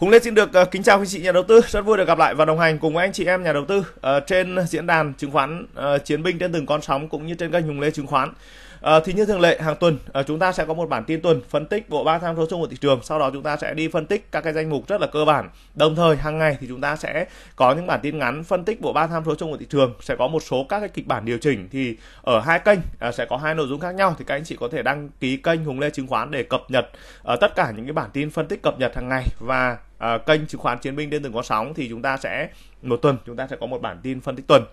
Hùng Lê xin được ờ, kính chào quý chị nhà đầu tư, rất vui được gặp lại và đồng hành cùng anh chị em nhà đầu tư ờ, trên diễn đàn chứng khoán ờ, chiến binh trên từng con sóng cũng như trên kênh Hùng Lê chứng khoán. À, thì như thường lệ hàng tuần à, chúng ta sẽ có một bản tin tuần phân tích bộ ba tham số chung của thị trường. Sau đó chúng ta sẽ đi phân tích các cái danh mục rất là cơ bản. Đồng thời hàng ngày thì chúng ta sẽ có những bản tin ngắn phân tích bộ ba tham số chung của thị trường. Sẽ có một số các cái kịch bản điều chỉnh thì ở hai kênh à, sẽ có hai nội dung khác nhau thì các anh chị có thể đăng ký kênh Hùng Lê Chứng khoán để cập nhật à, tất cả những cái bản tin phân tích cập nhật hàng ngày và à, kênh chứng khoán chiến binh đến từng có sóng thì chúng ta sẽ một tuần chúng ta sẽ có một bản tin phân tích tuần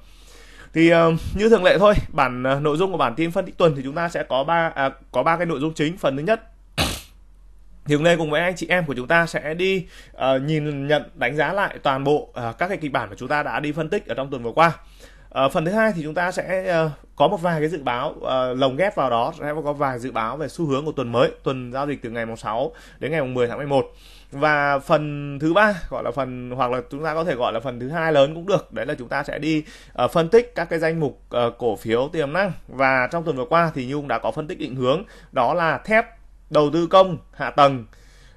thì ờ, như thường lệ thôi bản ờ, nội dung của bản tin phân tích tuần thì chúng ta sẽ có ba à, có ba cái nội dung chính phần thứ nhất thì hôm nay cùng với anh chị em của chúng ta sẽ đi uh, nhìn nhận đánh giá lại toàn bộ uh, các cái kịch bản mà chúng ta đã đi phân tích ở trong tuần vừa qua uh, phần thứ hai thì chúng ta sẽ uh, có một vài cái dự báo uh, lồng ghép vào đó sẽ có vài dự báo về xu hướng của tuần mới tuần giao dịch từ ngày mùng 6 đến ngày mùng 10 tháng 11 và phần thứ ba gọi là phần hoặc là chúng ta có thể gọi là phần thứ hai lớn cũng được đấy là chúng ta sẽ đi uh, phân tích các cái danh mục uh, cổ phiếu tiềm năng và trong tuần vừa qua thì Nhung đã có phân tích định hướng đó là thép đầu tư công hạ tầng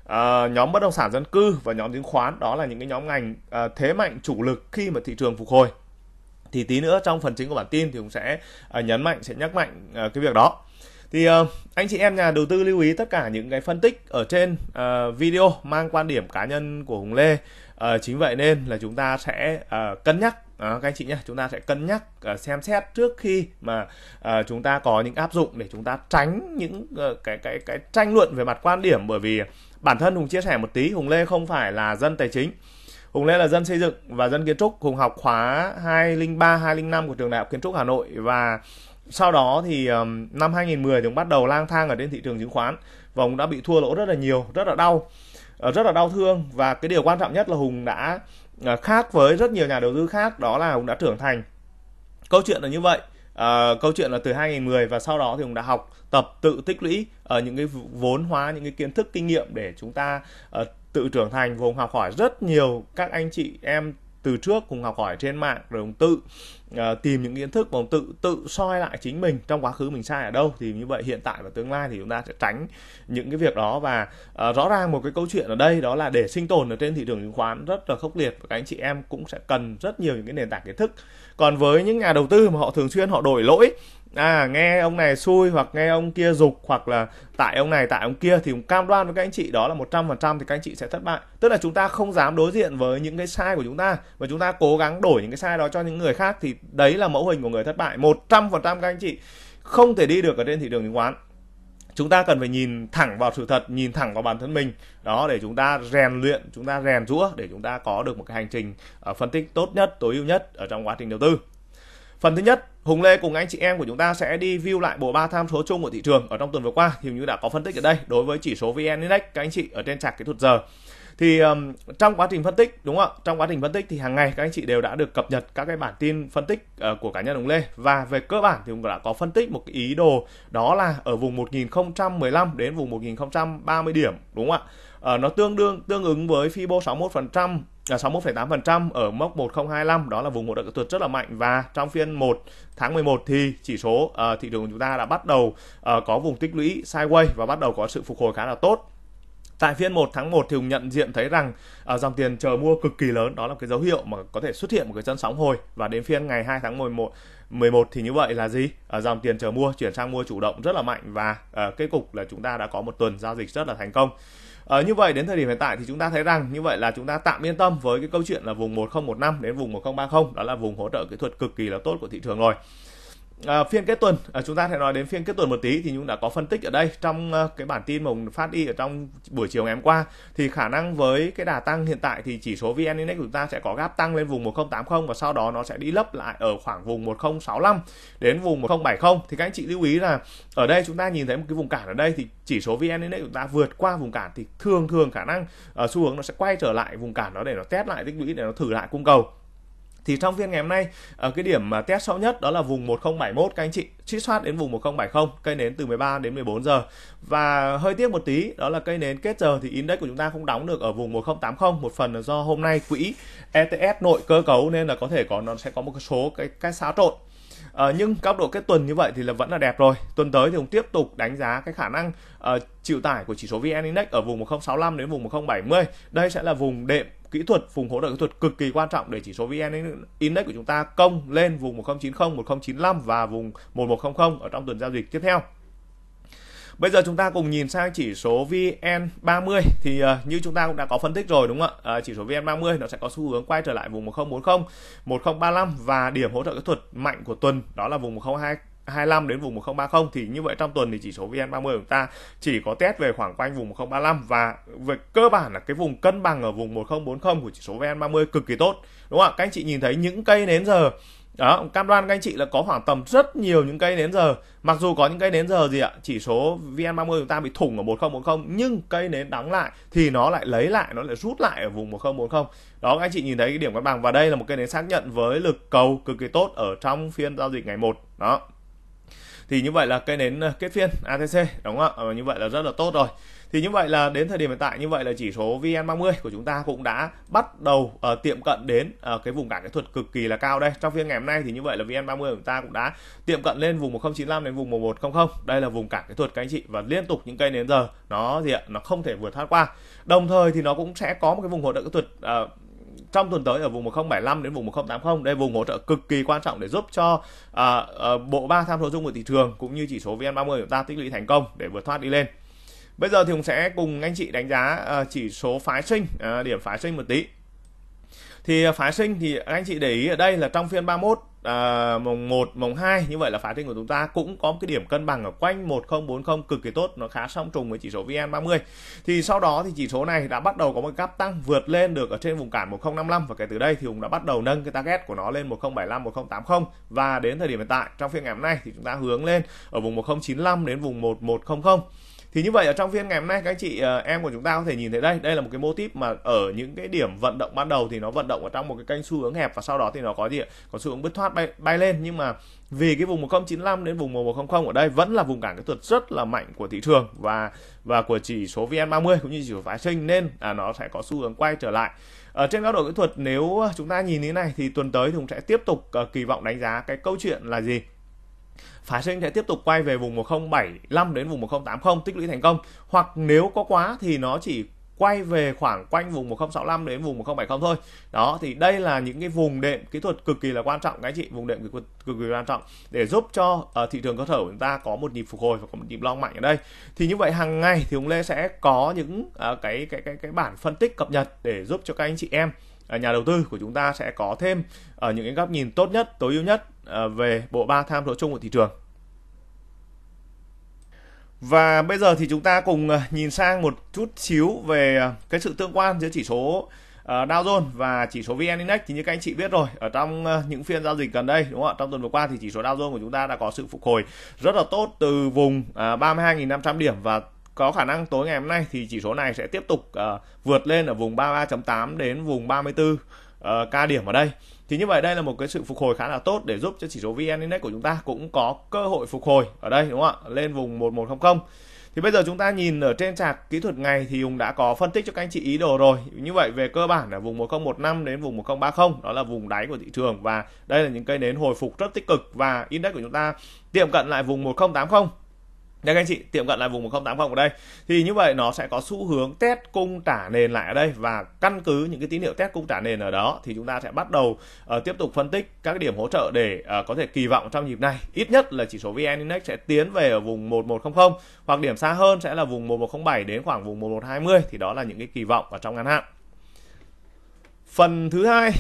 Uh, nhóm bất động sản dân cư và nhóm chứng khoán đó là những cái nhóm ngành uh, thế mạnh chủ lực khi mà thị trường phục hồi thì tí nữa trong phần chính của bản tin thì cũng sẽ uh, nhấn mạnh sẽ nhắc mạnh uh, cái việc đó thì uh, anh chị em nhà đầu tư lưu ý tất cả những cái phân tích ở trên uh, video mang quan điểm cá nhân của Hùng Lê uh, chính vậy nên là chúng ta sẽ uh, cân nhắc À, các anh chị nhé chúng ta sẽ cân nhắc uh, xem xét trước khi mà uh, chúng ta có những áp dụng để chúng ta tránh những uh, cái cái cái tranh luận về mặt quan điểm bởi vì bản thân hùng chia sẻ một tí hùng lê không phải là dân tài chính Hùng Lê là dân xây dựng và dân kiến trúc, Hùng học khóa 203 205 của trường Đại học Kiến trúc Hà Nội và sau đó thì um, năm 2010 thì ông bắt đầu lang thang ở trên thị trường chứng khoán và ông đã bị thua lỗ rất là nhiều rất là đau ờ, rất là đau thương và cái điều quan trọng nhất là Hùng đã ờ, khác với rất nhiều nhà đầu tư khác đó là Hùng đã trưởng thành câu chuyện là như vậy uh, câu chuyện là từ 2010 và sau đó thì Hùng đã học tập tự tích lũy ở uh, những cái vốn hóa những cái kiến thức kinh nghiệm để chúng ta uh, tự trưởng thành và Hùng học hỏi rất nhiều các anh chị em từ trước cùng học hỏi trên mạng rồi ông tự uh, tìm những kiến thức và ông tự tự soi lại chính mình trong quá khứ mình sai ở đâu thì như vậy hiện tại và tương lai thì chúng ta sẽ tránh những cái việc đó và uh, rõ ràng một cái câu chuyện ở đây đó là để sinh tồn ở trên thị trường chứng khoán rất là khốc liệt và các anh chị em cũng sẽ cần rất nhiều những cái nền tảng kiến thức còn với những nhà đầu tư mà họ thường xuyên họ đổi lỗi à nghe ông này xui hoặc nghe ông kia dục hoặc là tại ông này tại ông kia thì cũng cam đoan với các anh chị đó là 100% thì các anh chị sẽ thất bại. Tức là chúng ta không dám đối diện với những cái sai của chúng ta và chúng ta cố gắng đổi những cái sai đó cho những người khác thì đấy là mẫu hình của người thất bại. 100% các anh chị không thể đi được ở trên thị trường chứng khoán chúng ta cần phải nhìn thẳng vào sự thật nhìn thẳng vào bản thân mình đó để chúng ta rèn luyện chúng ta rèn rũa để chúng ta có được một cái hành trình ờ, phân tích tốt nhất tối ưu nhất ở trong quá trình đầu tư phần thứ nhất Hùng Lê cùng anh chị em của chúng ta sẽ đi view lại bộ ba tham số chung của thị trường ở trong tuần vừa qua thì như đã có phân tích ở đây đối với chỉ số VN Index các anh chị ở trên chart kỹ thuật giờ thì um, trong quá trình phân tích đúng không ạ trong quá trình phân tích thì hàng ngày các anh chị đều đã được cập nhật các cái bản tin phân tích uh, của cá nhân Hùng lê và về cơ bản thì cũng đã có phân tích một cái ý đồ đó là ở vùng 1015 đến vùng 1030 điểm đúng không ạ Ờ, nó tương đương tương ứng với Fibo 61% là 61,8% ở mốc 1025 đó là vùng một trợ kỹ rất là mạnh và trong phiên 1 tháng 11 thì chỉ số uh, thị trường của chúng ta đã bắt đầu uh, có vùng tích lũy sideways và bắt đầu có sự phục hồi khá là tốt Tại phiên 1 tháng 1 thì Hùng nhận diện thấy rằng uh, dòng tiền chờ mua cực kỳ lớn, đó là cái dấu hiệu mà có thể xuất hiện một cái chân sóng hồi và đến phiên ngày 2 tháng 11 11 thì như vậy là gì? Uh, dòng tiền chờ mua chuyển sang mua chủ động rất là mạnh và uh, kết cục là chúng ta đã có một tuần giao dịch rất là thành công. Ờ, như vậy đến thời điểm hiện tại thì chúng ta thấy rằng như vậy là chúng ta tạm yên tâm với cái câu chuyện là vùng 1015 đến vùng 1030 đó là vùng hỗ trợ kỹ thuật cực kỳ là tốt của thị trường rồi. À, phiên kết tuần à, chúng ta sẽ nói đến phiên kết tuần một tí thì chúng đã có phân tích ở đây trong uh, cái bản tin mà phát đi ở trong buổi chiều ngày hôm qua thì khả năng với cái đà tăng hiện tại thì chỉ số VN Index của chúng ta sẽ có gap tăng lên vùng 1080 và sau đó nó sẽ đi lấp lại ở khoảng vùng 1065 đến vùng 1070 thì các anh chị lưu ý là ở đây chúng ta nhìn thấy một cái vùng cản ở đây thì chỉ số VN Index của chúng ta vượt qua vùng cản thì thường thường khả năng uh, xu hướng nó sẽ quay trở lại vùng cản đó để nó test lại tích lũy để nó thử lại cung cầu thì trong phiên ngày hôm nay ở ờ, cái điểm mà test sâu nhất đó là vùng 1071 các anh chị trích soát đến vùng 1070 cây nến từ 13 đến 14 giờ và hơi tiếc một tí đó là cây nến kết giờ thì index của chúng ta không đóng được ở vùng 1080 một phần là do hôm nay quỹ ETS nội cơ cấu nên là có thể có nó sẽ có một số cái cái xáo trộn À, nhưng góc độ kết tuần như vậy thì là vẫn là đẹp rồi. Tuần tới thì cũng tiếp tục đánh giá cái khả năng uh, chịu tải của chỉ số VN Index ở vùng 1065 đến vùng 1070. Đây sẽ là vùng đệm kỹ thuật vùng hỗ trợ kỹ thuật cực kỳ quan trọng để chỉ số VN Index của chúng ta công lên vùng 1090, 1095 và vùng 1100 ở trong tuần giao dịch tiếp theo. Bây giờ chúng ta cùng nhìn sang chỉ số VN30 thì uh, như chúng ta cũng đã có phân tích rồi đúng không ạ? Uh, chỉ số VN30 nó sẽ có xu hướng quay trở lại vùng 1040, 1035 và điểm hỗ trợ kỹ thuật mạnh của tuần đó là vùng 1020 25 đến vùng 1030 thì như vậy trong tuần thì chỉ số VN30 của chúng ta chỉ có test về khoảng quanh vùng 1035 và về cơ bản là cái vùng cân bằng ở vùng 1040 của chỉ số VN30 cực kỳ tốt. Đúng không ạ? Các anh chị nhìn thấy những cây nến giờ đó, cam đoan các anh chị là có khoảng tầm rất nhiều những cây nến giờ. Mặc dù có những cây nến giờ gì ạ, chỉ số VN30 chúng ta bị thủng ở 1040 nhưng cây nến đóng lại thì nó lại lấy lại, nó lại rút lại ở vùng 1040. Đó các anh chị nhìn thấy cái điểm cân bằng và đây là một cây nến xác nhận với lực cầu cực kỳ tốt ở trong phiên giao dịch ngày 1. Đó thì như vậy là cây nến ờ, kết phiên ATC đúng không ạ và như vậy là rất là tốt rồi thì như vậy là đến thời điểm hiện tại như vậy là chỉ số VN30 của chúng ta cũng đã bắt đầu uh, tiệm cận đến uh, cái vùng cản kỹ thuật cực kỳ là cao đây. Trong phiên ngày hôm nay thì như vậy là VN30 của chúng ta cũng đã tiệm cận lên vùng 1095 đến vùng 1100. Đây là vùng cản kỹ thuật các anh chị và liên tục những cây nến giờ nó gì ạ, nó không thể vượt thoát qua. Đồng thời thì nó cũng sẽ có một cái vùng hỗ trợ kỹ thuật uh, trong tuần tới ở vùng 1075 đến vùng 1080 đây vùng hỗ trợ cực kỳ quan trọng để giúp cho à, à, bộ ba tham số chung của thị trường cũng như chỉ số VN30 của ta tích lũy thành công để vượt thoát đi lên bây giờ thì cũng sẽ cùng anh chị đánh giá à, chỉ số phái sinh à, điểm phái sinh một tí thì à, phái sinh thì anh chị để ý ở đây là trong phiên 31 à, mồng 1, mồng 2 như vậy là phá trình của chúng ta cũng có một cái điểm cân bằng ở quanh 1040 cực kỳ tốt nó khá song trùng với chỉ số VN30 thì sau đó thì chỉ số này đã bắt đầu có một gap tăng vượt lên được ở trên vùng cản 1055 và kể từ đây thì cũng đã bắt đầu nâng cái target của nó lên 1075 1080 và đến thời điểm hiện tại trong phiên ngày hôm nay thì chúng ta hướng lên ở vùng 1095 đến vùng 1100 thì như vậy ở trong phiên ngày hôm nay các anh chị ờ, em của chúng ta có thể nhìn thấy đây đây là một cái mô típ mà ở những cái điểm vận động ban đầu thì nó vận động ở trong một cái kênh xu hướng hẹp và sau đó thì nó có gì ạ có xu hướng bứt thoát bay bay lên nhưng mà vì cái vùng 1095 đến vùng 1100 ở đây vẫn là vùng cản kỹ thuật rất là mạnh của thị trường và và của chỉ số VN30 cũng như chỉ số phái sinh nên à, nó sẽ có xu hướng quay trở lại ở trên góc độ kỹ thuật nếu chúng ta nhìn như thế này thì tuần tới thì cũng sẽ tiếp tục uh, kỳ vọng đánh giá cái câu chuyện là gì phái sinh sẽ tiếp tục quay về vùng 1075 đến vùng 1080 tích lũy thành công hoặc nếu có quá thì nó chỉ quay về khoảng quanh vùng 1065 đến vùng 1070 thôi. Đó thì đây là những cái vùng đệm kỹ thuật cực kỳ là quan trọng các anh chị, vùng đệm cực, cực kỳ quan trọng để giúp cho uh, thị trường cơ sở của chúng ta có một nhịp phục hồi và có một nhịp long mạnh ở đây. Thì như vậy hàng ngày thì ông Lê sẽ có những uh, cái cái cái cái bản phân tích cập nhật để giúp cho các anh chị em ờ, nhà đầu tư của chúng ta sẽ có thêm ở những cái góc nhìn tốt nhất, tối ưu nhất À, về bộ ba tham số chung của thị trường. Và bây giờ thì chúng ta cùng à, nhìn sang một chút xíu về à, cái sự tương quan giữa chỉ số Dow Jones và chỉ số VN Index thì như các anh chị biết rồi ở trong những phiên giao dịch gần đây đúng không ạ trong tuần vừa qua thì chỉ số Dow Jones của chúng ta đã có sự phục hồi rất là tốt từ vùng 32.500 điểm và có khả năng tối ngày hôm nay thì chỉ số này sẽ tiếp tục vượt lên ở vùng 33.8 đến vùng 34 ờ, ca điểm ở đây thì như vậy đây là một cái sự phục hồi khá là tốt để giúp cho chỉ số VN Index của chúng ta cũng có cơ hội phục hồi ở đây đúng không ạ lên vùng 1100 thì bây giờ chúng ta nhìn ở trên chart kỹ thuật ngày thì Hùng đã có phân tích cho các anh chị ý đồ rồi. Như vậy về cơ bản là vùng 1015 đến vùng 1030 đó là vùng đáy của thị trường và đây là những cây nến hồi phục rất tích cực và index của chúng ta tiệm cận lại vùng 1080 nha các anh chị tiệm cận lại vùng 1080 ở đây thì như vậy nó sẽ có xu hướng test cung trả nền lại ở đây và căn cứ những cái tín hiệu test cung trả nền ở đó thì chúng ta sẽ bắt đầu uh, tiếp tục phân tích các điểm hỗ trợ để uh, có thể kỳ vọng trong nhịp này ít nhất là chỉ số VN Index sẽ tiến về ở vùng 1100 hoặc điểm xa hơn sẽ là vùng 1107 đến khoảng vùng 1120 thì đó là những cái kỳ vọng ở trong ngắn hạn phần thứ hai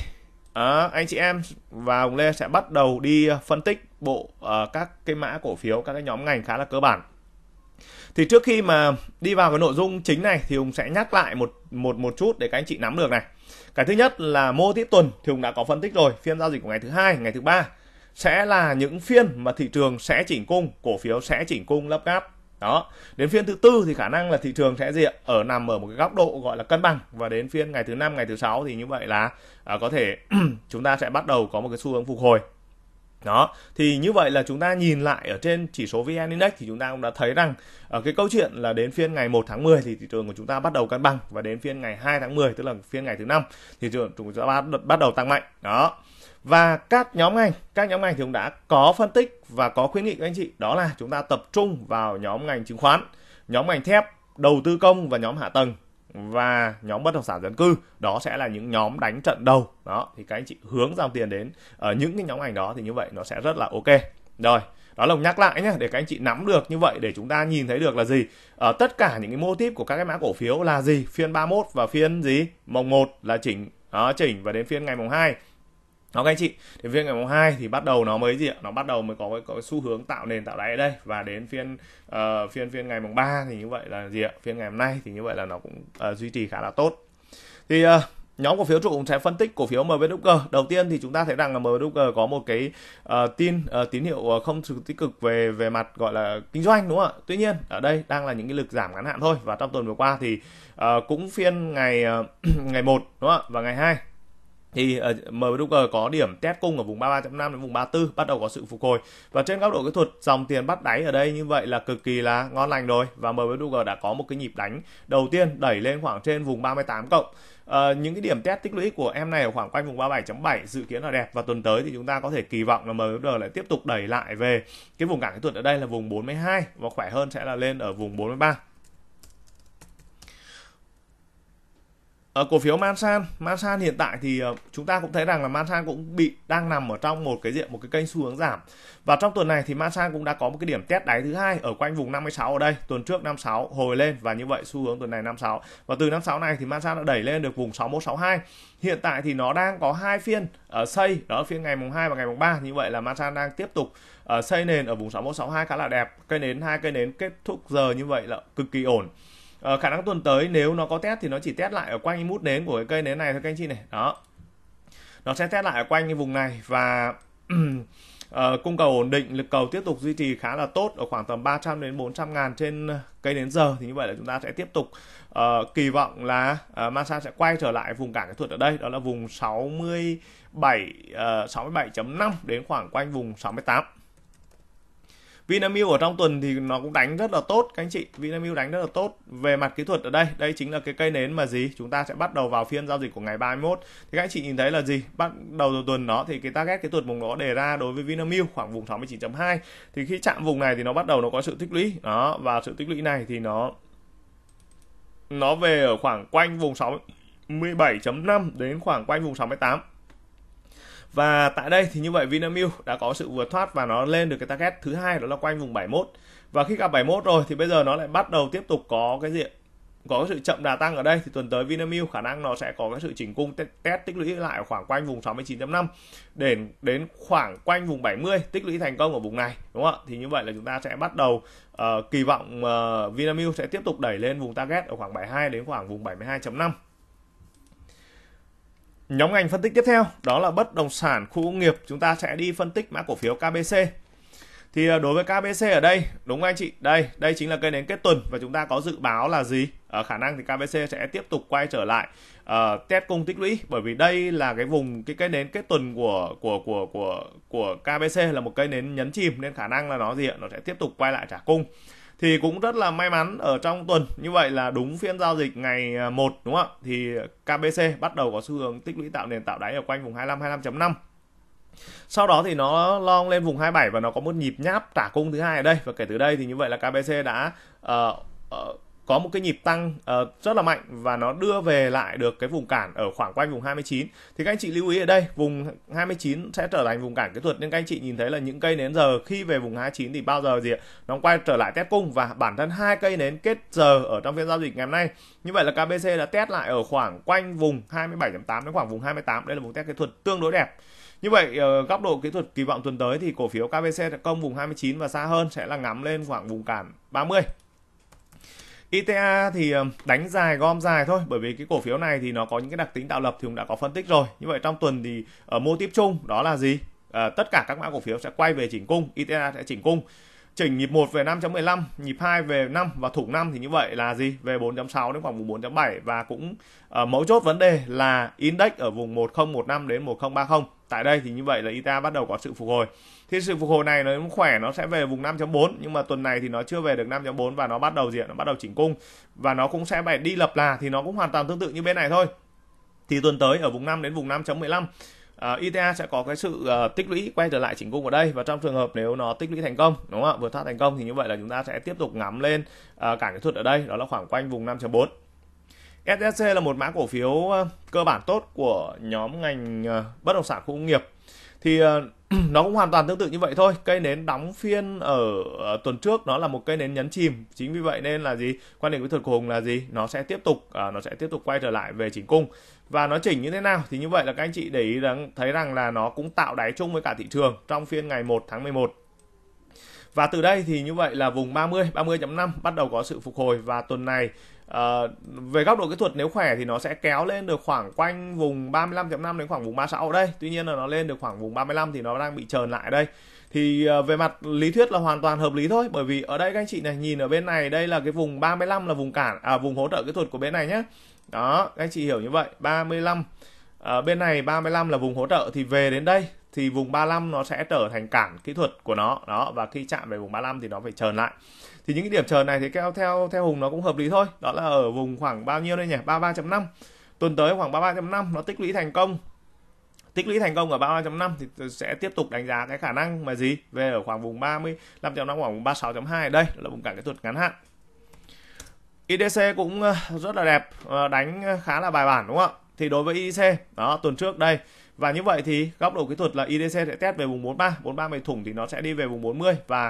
À, anh chị em và Hùng Lê sẽ bắt đầu đi ờ, phân tích bộ uh, các cái mã cổ phiếu các cái nhóm ngành khá là cơ bản thì trước khi mà đi vào cái nội dung chính này thì Hùng sẽ nhắc lại một một một chút để các anh chị nắm được này cái thứ nhất là mô tiếp tuần thì Hùng đã có phân tích rồi phiên giao dịch của ngày thứ hai ngày thứ ba sẽ là những phiên mà thị trường sẽ chỉnh cung cổ phiếu sẽ chỉnh cung lấp gáp đó đến phiên thứ tư thì khả năng là thị trường sẽ gì ở nằm ở một cái góc độ gọi là cân bằng và đến phiên ngày thứ năm ngày thứ sáu thì như vậy là à, có thể chúng ta sẽ bắt đầu có một cái xu hướng phục hồi đó thì như vậy là chúng ta nhìn lại ở trên chỉ số VN Index thì chúng ta cũng đã thấy rằng ở à, cái câu chuyện là đến phiên ngày 1 tháng 10 thì thị trường của chúng ta bắt đầu cân bằng và đến phiên ngày 2 tháng 10 tức là phiên ngày thứ năm thì thị trường chúng ta bắt đầu tăng mạnh đó và các nhóm ngành các nhóm ngành thì cũng đã có phân tích và có khuyến nghị các anh chị đó là chúng ta tập trung vào nhóm ngành chứng khoán nhóm ngành thép đầu tư công và nhóm hạ tầng và nhóm bất động sản dân cư đó sẽ là những nhóm đánh trận đầu đó thì các anh chị hướng dòng tiền đến ở ờ, những cái nhóm ngành đó thì như vậy nó sẽ rất là ok rồi đó là nhắc lại nhé để các anh chị nắm được như vậy để chúng ta nhìn thấy được là gì ở ờ, tất cả những cái mô típ của các cái mã cổ phiếu là gì phiên 31 và phiên gì mùng 1 là chỉnh đó, chỉnh và đến phiên ngày mùng 2 đó các anh chị thì phiên ngày mùng 2 thì bắt đầu nó mới gì ạ nó bắt đầu mới có cái, có cái xu hướng tạo nền tạo đáy ở đây và đến phiên uh, phiên phiên ngày mùng 3 thì như vậy là gì ạ phiên ngày hôm nay thì như vậy là nó cũng uh, duy trì khá là tốt thì uh, nhóm cổ phiếu trụ cũng sẽ phân tích cổ phiếu MV Docker. Đầu tiên thì chúng ta thấy rằng là MV Docker có một cái uh, tin uh, tín hiệu không tích cực về về mặt gọi là kinh doanh đúng không ạ? Tuy nhiên ở đây đang là những cái lực giảm ngắn hạn thôi và trong tuần vừa qua thì uh, cũng phiên ngày uh, ngày 1 đúng không ạ? Và ngày 2 thì uh, ờ, MWG có điểm test cung ở vùng 33.5 đến vùng 34 bắt đầu có sự phục hồi và trên góc độ kỹ thuật dòng tiền bắt đáy ở đây như vậy là cực kỳ là ngon lành rồi và MWG đã có một cái nhịp đánh đầu tiên đẩy lên khoảng trên vùng 38 cộng Uh, những cái điểm test tích lũy của em này ở khoảng quanh vùng 37.7 dự kiến là đẹp và tuần tới thì chúng ta có thể kỳ vọng là MWG lại tiếp tục đẩy lại về cái vùng cản kỹ thuật ở đây là vùng 42 và khỏe hơn sẽ là lên ở vùng 43. ở ờ, cổ phiếu Mansan, Mansan hiện tại thì ờ, chúng ta cũng thấy rằng là Mansan cũng bị đang nằm ở trong một cái diện một cái kênh xu hướng giảm. Và trong tuần này thì Mansan cũng đã có một cái điểm test đáy thứ hai ở quanh vùng 56 ở đây, tuần trước 56 hồi lên và như vậy xu hướng tuần này 56. Và từ 56 này thì Mansan đã đẩy lên được vùng 6162. Hiện tại thì nó đang có hai phiên ở ờ, xây, đó phiên ngày mùng 2 và ngày mùng 3. Như vậy là Mansan đang tiếp tục ở xây nền ở vùng 6162 khá là đẹp. Cây nến hai cây nến kết thúc giờ như vậy là cực kỳ ổn à, khả năng tuần tới nếu nó có test thì nó chỉ test lại ở quanh mút nến của cái cây nến này thôi các anh chị này đó nó sẽ test lại ở quanh cái vùng này và Uh, cung cầu ổn định, lực cầu tiếp tục duy trì khá là tốt ở khoảng tầm 300 đến 400 ngàn trên cây đến giờ thì như vậy là chúng ta sẽ tiếp tục uh, kỳ vọng là uh, Masa sẽ quay trở lại vùng cản kỹ thuật ở đây đó là vùng 67 uh, 67.5 đến khoảng quanh vùng 68 Vinamilk ở trong tuần thì nó cũng đánh rất là tốt các anh chị Vinamilk đánh rất là tốt về mặt kỹ thuật ở đây đây chính là cái cây nến mà gì chúng ta sẽ bắt đầu vào phiên giao dịch của ngày 31 thì các anh chị nhìn thấy là gì bắt đầu tuần đó thì cái target kỹ thuật vùng đó đề ra đối với Vinamilk khoảng vùng 69.2 thì khi chạm vùng này thì nó bắt đầu nó có sự tích lũy đó và sự tích lũy này thì nó nó về ở khoảng quanh vùng 67.5 đến khoảng quanh vùng 68 và tại đây thì như vậy Vinamilk đã có sự vượt thoát và nó lên được cái target thứ hai đó là quanh vùng 71 và khi gặp 71 rồi thì bây giờ nó lại bắt đầu tiếp tục có cái diện có sự chậm đà tăng ở đây thì tuần tới Vinamilk khả năng nó sẽ có cái sự chỉnh cung test tích lũy lại ở khoảng quanh vùng 69.5 đến đến khoảng quanh vùng 70 tích lũy thành công ở vùng này đúng không ạ? Thì như vậy là chúng ta sẽ bắt đầu uh, kỳ vọng uh, Vinamilk sẽ tiếp tục đẩy lên vùng target ở khoảng 72 đến khoảng vùng 72.5. Nhóm ngành phân tích tiếp theo đó là bất động sản khu công nghiệp. Chúng ta sẽ đi phân tích mã cổ phiếu KBC. Thì à, đối với KBC ở đây, đúng anh chị, đây, đây chính là cây nến kết tuần và chúng ta có dự báo là gì? Ở à, khả năng thì KBC sẽ tiếp tục quay trở lại uh, test cung tích lũy bởi vì đây là cái vùng cái cây nến kết tuần của của của của của KBC là một cây nến nhấn chìm nên khả năng là nó gì ạ? Nó sẽ tiếp tục quay lại trả cung thì cũng rất là may mắn ở trong tuần như vậy là đúng phiên giao dịch ngày 1 à, đúng không ạ thì KBC bắt đầu có xu hướng tích lũy tạo nền tạo đáy ở quanh vùng 25 25.5 sau đó thì nó long lên vùng 27 và nó có một nhịp nháp trả cung thứ hai ở đây và kể từ đây thì như vậy là KBC đã uh, uh, có một cái nhịp tăng uh, rất là mạnh và nó đưa về lại được cái vùng cản ở khoảng quanh vùng 29 thì các anh chị lưu ý ở đây vùng 29 sẽ trở thành vùng cản kỹ thuật nên các anh chị nhìn thấy là những cây nến giờ khi về vùng 29 thì bao giờ gì nó quay trở lại test cung và bản thân hai cây nến kết giờ ở trong phiên giao dịch ngày hôm nay như vậy là KBC đã test lại ở khoảng quanh vùng 27.8 đến khoảng vùng 28 đây là vùng test kỹ thuật tương đối đẹp như vậy ờ, góc độ kỹ thuật kỳ vọng tuần tới thì cổ phiếu KBC sẽ công vùng 29 và xa hơn sẽ là ngắm lên khoảng vùng cản 30 ITA thì ờ, đánh dài gom dài thôi bởi vì cái cổ phiếu này thì nó có những cái đặc tính tạo lập thì cũng đã có phân tích rồi. Như vậy trong tuần thì ở ờ, mô tiếp chung đó là gì? À, tất cả các mã cổ phiếu sẽ quay về chỉnh cung, ITA sẽ chỉnh cung chỉnh nhịp 1 về 5.15, nhịp 2 về 5 và thủng 5 thì như vậy là gì? Về 4.6 đến khoảng vùng 4.7 và cũng uh, mấu chốt vấn đề là index ở vùng 1015 đến 1030. Tại đây thì như vậy là ITA bắt đầu có sự phục hồi. Thì sự phục hồi này nó cũng khỏe nó sẽ về vùng 5.4 nhưng mà tuần này thì nó chưa về được 5.4 và nó bắt đầu diện nó bắt đầu chỉnh cung và nó cũng sẽ phải đi lập là thì nó cũng hoàn toàn tương tự như bên này thôi. Thì tuần tới ở vùng 5 đến vùng 5.15 uh, ờ, ETA sẽ có cái sự ờ, tích lũy quay trở lại chỉnh cung ở đây và trong trường hợp nếu nó tích lũy thành công đúng không ạ vượt thoát thành công thì như vậy là chúng ta sẽ tiếp tục ngắm lên ờ, cả kỹ thuật ở đây đó là khoảng quanh vùng 5.4 SSC là một mã cổ phiếu cơ bản tốt của nhóm ngành bất động sản khu công nghiệp thì nó cũng hoàn toàn tương tự như vậy thôi cây nến đóng phiên ở tuần trước nó là một cây nến nhấn chìm chính vì vậy nên là gì quan điểm kỹ thuật của hùng là gì nó sẽ tiếp tục nó sẽ tiếp tục quay trở lại về chỉnh cung và nó chỉnh như thế nào thì như vậy là các anh chị để ý rằng thấy rằng là nó cũng tạo đáy chung với cả thị trường trong phiên ngày 1 tháng 11 và từ đây thì như vậy là vùng 30 30.5 bắt đầu có sự phục hồi và tuần này À, về góc độ kỹ thuật nếu khỏe thì nó sẽ kéo lên được khoảng quanh vùng 35.5 đến khoảng vùng 36 ở đây. Tuy nhiên là nó lên được khoảng vùng 35 thì nó đang bị trờn lại đây. Thì ờ, về mặt lý thuyết là hoàn toàn hợp lý thôi bởi vì ở đây các anh chị này nhìn ở bên này đây là cái vùng 35 là vùng cản à vùng hỗ trợ kỹ thuật của bên này nhé đó các anh chị hiểu như vậy 35 à, ờ, bên này 35 là vùng hỗ trợ thì về đến đây thì vùng 35 nó sẽ trở thành cản kỹ thuật của nó đó và khi chạm về vùng 35 thì nó phải trờn lại thì những cái điểm trờn này thì theo theo theo Hùng nó cũng hợp lý thôi đó là ở vùng khoảng bao nhiêu đây nhỉ 33.5 tuần tới khoảng 33.5 nó tích lũy thành công tích lũy thành công ở 33.5 thì sẽ tiếp tục đánh giá cái khả năng mà gì về ở khoảng vùng 35.5 khoảng vùng 36.2 đây là vùng cản kỹ thuật ngắn hạn IDC cũng ờ, rất là đẹp, ờ, đánh khá là bài bản đúng không ạ? Thì đối với IDC, đó tuần trước đây và như vậy thì góc độ kỹ thuật là IDC sẽ test về vùng 43, 43 mày thủng thì nó sẽ đi về vùng 40 và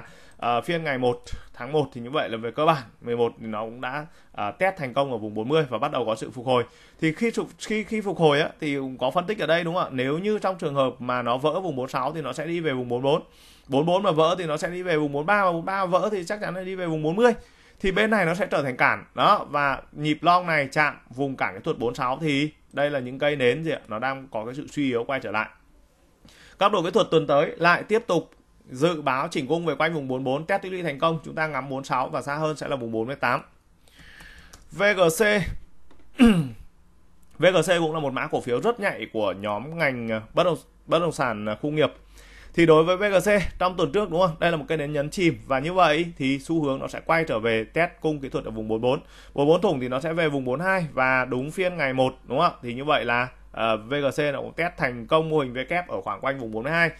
uh, phiên ngày 1 tháng 1 thì như vậy là về cơ bản 11 thì nó cũng đã uh, test thành công ở vùng 40 và bắt đầu có sự phục hồi. Thì khi khi khi phục hồi á thì cũng có phân tích ở đây đúng không ạ? Nếu như trong trường hợp mà nó vỡ vùng 46 thì nó sẽ đi về vùng 44. 44 mà vỡ thì nó sẽ đi về vùng 43 và 43 vỡ thì chắc chắn là đi về vùng 40 thì bên này nó sẽ trở thành cản đó và nhịp long này chạm vùng cản cái thuật 46 thì đây là những cây nến gì ạ nó đang có cái sự suy yếu quay trở lại các đồ kỹ thuật tuần tới lại tiếp tục dự báo chỉnh cung về quanh vùng 44 test tích lũy thành công chúng ta ngắm 46 và xa hơn sẽ là vùng 48 VGC VGC cũng là một mã cổ phiếu rất nhạy của nhóm ngành bất động bất động sản khu nghiệp thì đối với BGC trong tuần trước đúng không đây là một cây nến nhấn chìm và như vậy thì xu hướng nó sẽ quay trở về test cung kỹ thuật ở vùng 44 44 thủng thì nó sẽ về vùng 42 và đúng phiên ngày 1 đúng không thì như vậy là uh, ờ, VGC nó cũng test thành công mô hình V kép e ở khoảng quanh vùng 42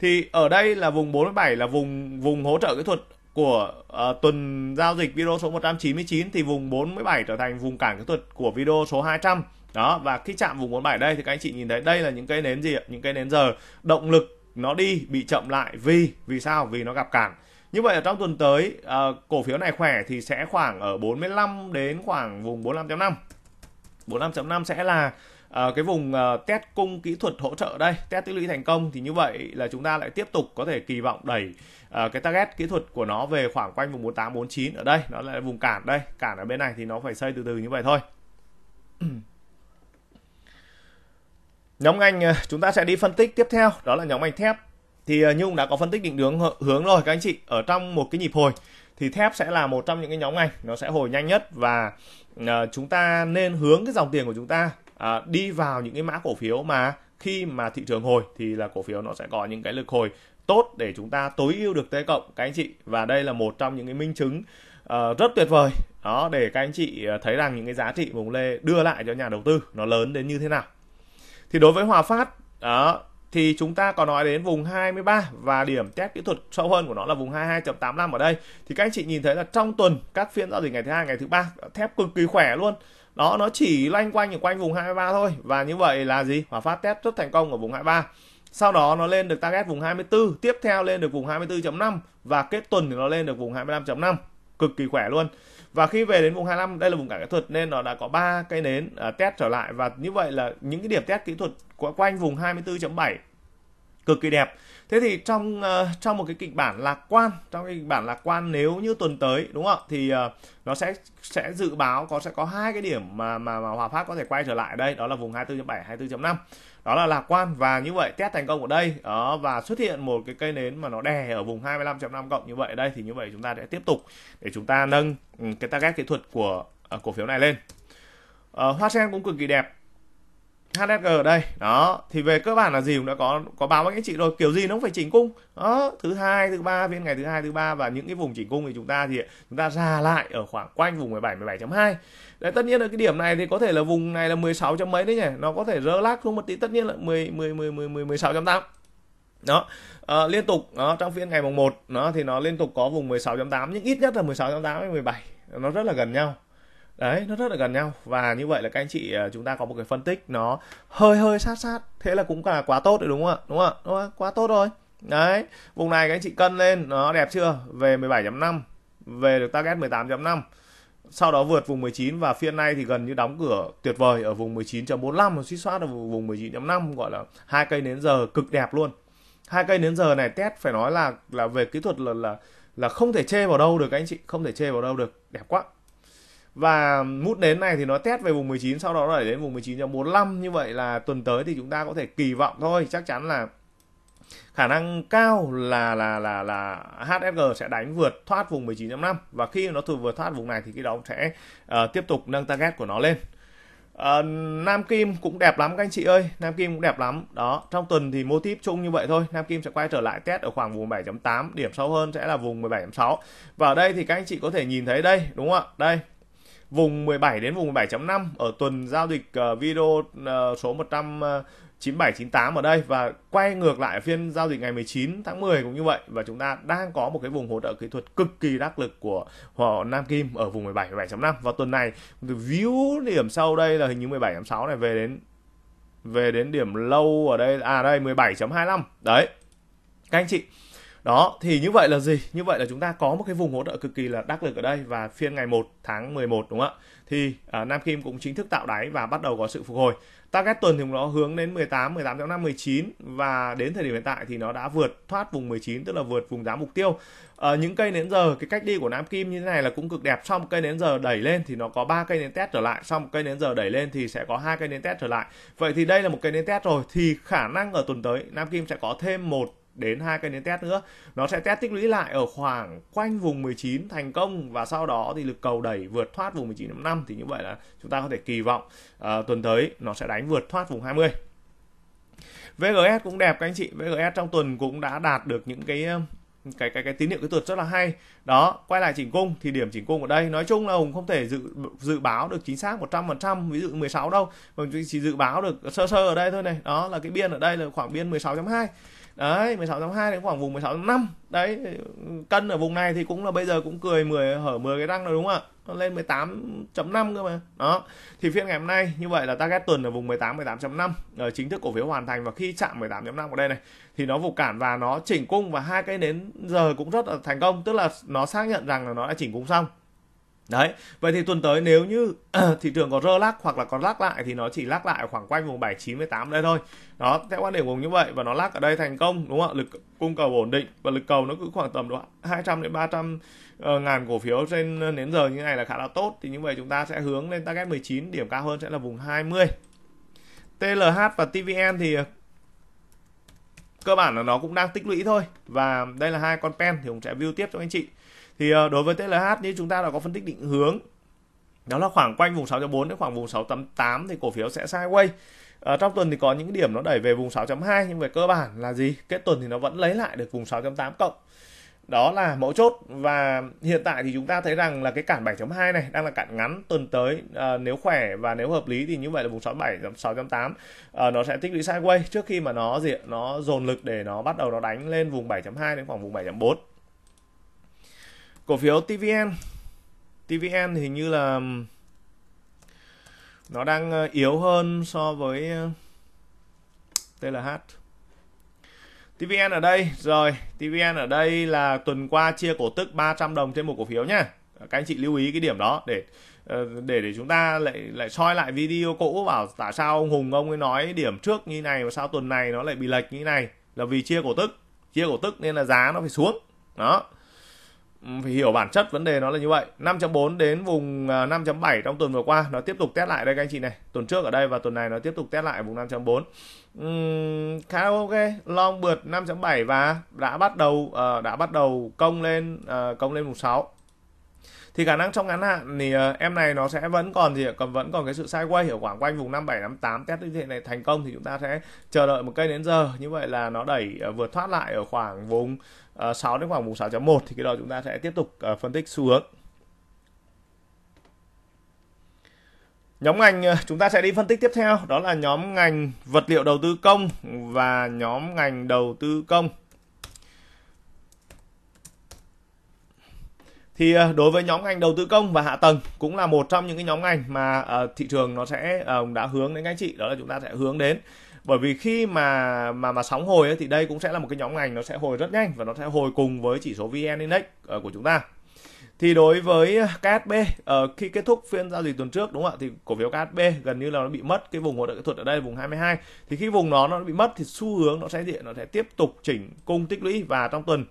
thì ở đây là vùng 47 là vùng vùng hỗ trợ kỹ thuật của uh, tuần giao dịch video số 199 thì vùng 47 trở thành vùng cản kỹ thuật của video số 200 đó và khi chạm vùng 47 đây thì các anh chị nhìn thấy đây là những cái nến gì ạ những cái nến giờ động lực nó đi bị chậm lại vì vì sao vì nó gặp cản như vậy ở trong tuần tới uh, cổ phiếu này khỏe thì sẽ khoảng ở 45 đến khoảng vùng 45.5 45.5 sẽ là uh, cái vùng uh, test cung kỹ thuật hỗ trợ đây test tích lũy thành công thì như vậy là chúng ta lại tiếp tục có thể kỳ vọng đẩy uh, cái target kỹ thuật của nó về khoảng quanh vùng 48 49 ở đây nó là vùng cản đây cản ở bên này thì nó phải xây từ từ như vậy thôi Nhóm ngành ờ, chúng ta sẽ đi phân tích tiếp theo đó là nhóm ngành thép. Thì ờ, như cũng đã có phân tích định hướng hướng rồi các anh chị, ở trong một cái nhịp hồi thì thép sẽ là một trong những cái nhóm ngành nó sẽ hồi nhanh nhất và ờ, chúng ta nên hướng cái dòng tiền của chúng ta à, đi vào những cái mã cổ phiếu mà khi mà thị trường hồi thì là cổ phiếu nó sẽ có những cái lực hồi tốt để chúng ta tối ưu được T cộng các anh chị và đây là một trong những cái minh chứng uh, rất tuyệt vời đó để các anh chị thấy rằng những cái giá trị vùng lê đưa lại cho nhà đầu tư nó lớn đến như thế nào thì đối với Hòa Phát đó, thì chúng ta có nói đến vùng 23 và điểm test kỹ thuật sâu hơn của nó là vùng 22.85 ở đây thì các anh chị nhìn thấy là trong tuần các phiên giao dịch ngày thứ hai ngày thứ ba thép cực kỳ khỏe luôn đó nó chỉ loanh quanh ở quanh vùng 23 thôi và như vậy là gì hòa phát test rất thành công ở vùng 23 sau đó nó lên được target vùng 24 tiếp theo lên được vùng 24.5 và kết tuần thì nó lên được vùng 25.5 cực kỳ khỏe luôn và khi về đến vùng 25 đây là vùng cản kỹ thuật nên nó đã có ba cây nến uh, test trở lại và như vậy là những cái điểm test kỹ thuật quanh vùng 24.7 cực kỳ đẹp thế thì trong uh, trong một cái kịch bản lạc quan trong cái kịch bản lạc quan nếu như tuần tới đúng không thì uh, nó sẽ sẽ dự báo có sẽ có hai cái điểm mà mà, mà Hòa Phát có thể quay trở lại đây đó là vùng 24.7 24.5 đó là lạc quan và như vậy test thành công ở đây đó và xuất hiện một cái cây nến mà nó đè ở vùng 25.5 cộng như vậy đây thì như vậy chúng ta sẽ tiếp tục để chúng ta nâng ừ, cái target kỹ thuật của uh, cổ phiếu này lên uh, hoa sen cũng cực kỳ đẹp HSG ở đây đó thì về cơ bản là gì cũng đã có có báo với anh chị rồi kiểu gì nó cũng phải chỉnh cung đó thứ hai thứ ba phiên ngày thứ hai thứ ba và những cái vùng chỉnh cung thì chúng ta thì chúng ta ra lại ở khoảng quanh vùng 17 17.2 đấy tất nhiên là cái điểm này thì có thể là vùng này là 16 chấm mấy đấy nhỉ nó có thể rơ lắc xuống một tí tất nhiên là 10 10 10 10 10 16 chấm tám đó à, liên tục đó trong phiên ngày mùng 1 nó thì nó liên tục có vùng 16.8 nhưng ít nhất là 16.8 với 17 nó rất là gần nhau đấy nó rất là gần nhau và như vậy là các anh chị ờ, chúng ta có một cái phân tích nó hơi hơi sát sát thế là cũng là quá tốt rồi đúng không ạ đúng không ạ đúng không? quá tốt rồi đấy vùng này các anh chị cân lên nó đẹp chưa về 17.5 về được target 18.5 sau đó vượt vùng 19 và phiên nay thì gần như đóng cửa tuyệt vời ở vùng 19.45 và suýt soát ở vùng 19.5 gọi là hai cây đến giờ cực đẹp luôn hai cây đến giờ này test phải nói là là về kỹ thuật là là là không thể chê vào đâu được các anh chị không thể chê vào đâu được đẹp quá và mút nến này thì nó test về vùng 19 sau đó đẩy đến vùng 19 45 như vậy là tuần tới thì chúng ta có thể kỳ vọng thôi chắc chắn là khả năng cao là là là là HSG sẽ đánh vượt thoát vùng 19.5 và khi nó thuộc vượt thoát vùng này thì cái đó sẽ uh, tiếp tục nâng target của nó lên. Uh, Nam Kim cũng đẹp lắm các anh chị ơi Nam Kim cũng đẹp lắm đó trong tuần thì mô típ chung như vậy thôi Nam Kim sẽ quay trở lại test ở khoảng vùng 7.8 điểm sâu hơn sẽ là vùng 17.6 và ở đây thì các anh chị có thể nhìn thấy đây đúng không ạ đây vùng 17 đến vùng 17.5 ở tuần giao dịch ờ, video ờ, số 19798 ờ, ở đây và quay ngược lại phiên giao dịch ngày 19 tháng 10 cũng như vậy và chúng ta đang có một cái vùng hỗ trợ kỹ thuật cực kỳ đắc lực của họ Nam Kim ở vùng 17 17.5 và tuần này view điểm sau đây là hình như 17.6 này về đến về đến điểm lâu ở đây à đây 17.25 đấy các anh chị đó, thì như vậy là gì? Như vậy là chúng ta có một cái vùng hỗ trợ cực kỳ là đắc lực ở đây và phiên ngày 1 tháng 11 đúng không ạ? Thì à, Nam Kim cũng chính thức tạo đáy và bắt đầu có sự phục hồi. Target tuần thì nó hướng đến 18, 18.5, 19 và đến thời điểm hiện tại thì nó đã vượt thoát vùng 19 tức là vượt vùng giá mục tiêu. À, những cây nến giờ cái cách đi của Nam Kim như thế này là cũng cực đẹp. Sau một cây nến giờ đẩy lên thì nó có ba cây nến test trở lại, sau một cây nến giờ đẩy lên thì sẽ có hai cây nến test trở lại. Vậy thì đây là một cây nến test rồi thì khả năng ở tuần tới Nam Kim sẽ có thêm một đến hai cây nến test nữa nó sẽ test tích lũy lại ở khoảng quanh vùng 19 thành công và sau đó thì lực cầu đẩy vượt thoát vùng 19.5 thì như vậy là chúng ta có thể kỳ vọng uh, tuần tới nó sẽ đánh vượt thoát vùng 20 VGS cũng đẹp các anh chị VGS trong tuần cũng đã đạt được những cái cái cái cái tín hiệu kỹ thuật rất là hay đó quay lại chỉnh cung thì điểm chỉnh cung ở đây nói chung là hùng không thể dự dự báo được chính xác 100% ví dụ 16 đâu mà chỉ dự báo được sơ sơ ở đây thôi này đó là cái biên ở đây là khoảng biên 16.2 đấy 16 tháng 2 đến khoảng vùng 16 tháng 5 đấy cân ở vùng này thì cũng là bây giờ cũng cười 10 hở 10 cái răng rồi đúng không ạ lên 18.5 cơ mà đó thì phiên ngày hôm nay như vậy là target tuần ở vùng 18 18.5 ờ, chính thức cổ phiếu hoàn thành và khi chạm 18.5 ở đây này thì nó vụ cản và nó chỉnh cung và hai cái nến giờ cũng rất là thành công tức là nó xác nhận rằng là nó đã chỉnh cung xong Đấy, vậy thì tuần tới nếu như thị trường có rơ lắc hoặc là có lắc lại thì nó chỉ lắc lại khoảng quanh vùng 79 18 đây thôi. Đó, theo quan điểm cũng như vậy và nó lắc ở đây thành công đúng không ạ? Lực cung cầu ổn định và lực cầu nó cứ khoảng tầm độ 200 đến 300 uh, ờ, ngàn cổ phiếu trên ờ, nến giờ như này là khá là tốt thì như vậy chúng ta sẽ hướng lên target 19 điểm cao hơn sẽ là vùng 20. TLH và TVN thì ờ, cơ bản là nó cũng đang tích lũy thôi và đây là hai con pen thì cũng sẽ view tiếp cho anh chị thì ờ, đối với TLH như chúng ta đã có phân tích định hướng đó là khoảng quanh vùng 6.4 đến khoảng vùng 6.8 thì cổ phiếu sẽ sideways ở ờ, trong tuần thì có những điểm nó đẩy về vùng 6.2 nhưng về cơ bản là gì kết tuần thì nó vẫn lấy lại được vùng 6.8 cộng đó là mẫu chốt và hiện tại thì chúng ta thấy rằng là cái cản 7.2 này đang là cản ngắn tuần tới à, nếu khỏe và nếu hợp lý thì như vậy là vùng 67 6.8 à, nó sẽ tích lũy sideways trước khi mà nó gì nó dồn lực để nó bắt đầu nó đánh lên vùng 7.2 đến khoảng vùng 7.4 cổ phiếu TVN TVN thì như là nó đang ờ, yếu hơn so với ờ, TLH TVN ở đây rồi TVN ở đây là tuần qua chia cổ tức 300 đồng trên một cổ phiếu nhá ờ, các anh chị lưu ý cái điểm đó để để để chúng ta lại lại soi lại video cũ bảo tại sao ông Hùng ông ấy nói điểm trước như này và sao tuần này nó lại bị lệch như này là vì chia cổ tức chia cổ tức nên là giá nó phải xuống đó Ừ, phải hiểu bản chất vấn đề nó là như vậy 5.4 đến vùng 5.7 à, trong tuần vừa qua nó tiếp tục test lại đây các anh chị này tuần trước ở đây và tuần này nó tiếp tục test lại vùng 5.4 uhm, khá ok long bượt 5.7 và đã bắt đầu uh, đã bắt đầu công lên uh, ờ, công lên vùng 6 thì khả năng trong ngắn hạn thì uh, em này nó sẽ vẫn còn gì còn vẫn còn cái sự sideways hiệu quả quanh vùng năm năm bảy tám test như thế này thành công thì chúng ta sẽ chờ đợi một cây đến giờ như vậy là nó đẩy uh, vượt thoát lại ở khoảng vùng ờ, uh, 6 đến khoảng vùng 6.1 thì cái đó chúng ta sẽ tiếp tục uh, phân tích xu hướng Nhóm ngành chúng ta sẽ đi phân tích tiếp theo đó là nhóm ngành vật liệu đầu tư công và nhóm ngành đầu tư công. thì ờ, đối với nhóm ngành đầu tư công và hạ tầng cũng là một trong những cái nhóm ngành mà ờ, thị trường nó sẽ ờ, đã hướng đến các chị đó là chúng ta sẽ hướng đến bởi vì khi mà mà mà sóng hồi ấy, thì đây cũng sẽ là một cái nhóm ngành nó sẽ hồi rất nhanh và nó sẽ hồi cùng với chỉ số VN Index của chúng ta thì đối với KSB khi kết thúc phiên giao dịch tuần trước đúng không ạ thì cổ phiếu KSB gần như là nó bị mất cái vùng hỗ trợ kỹ thuật ở đây vùng 22 thì khi vùng nó nó bị mất thì xu hướng nó sẽ gì nó sẽ tiếp tục chỉnh cung tích lũy và trong tuần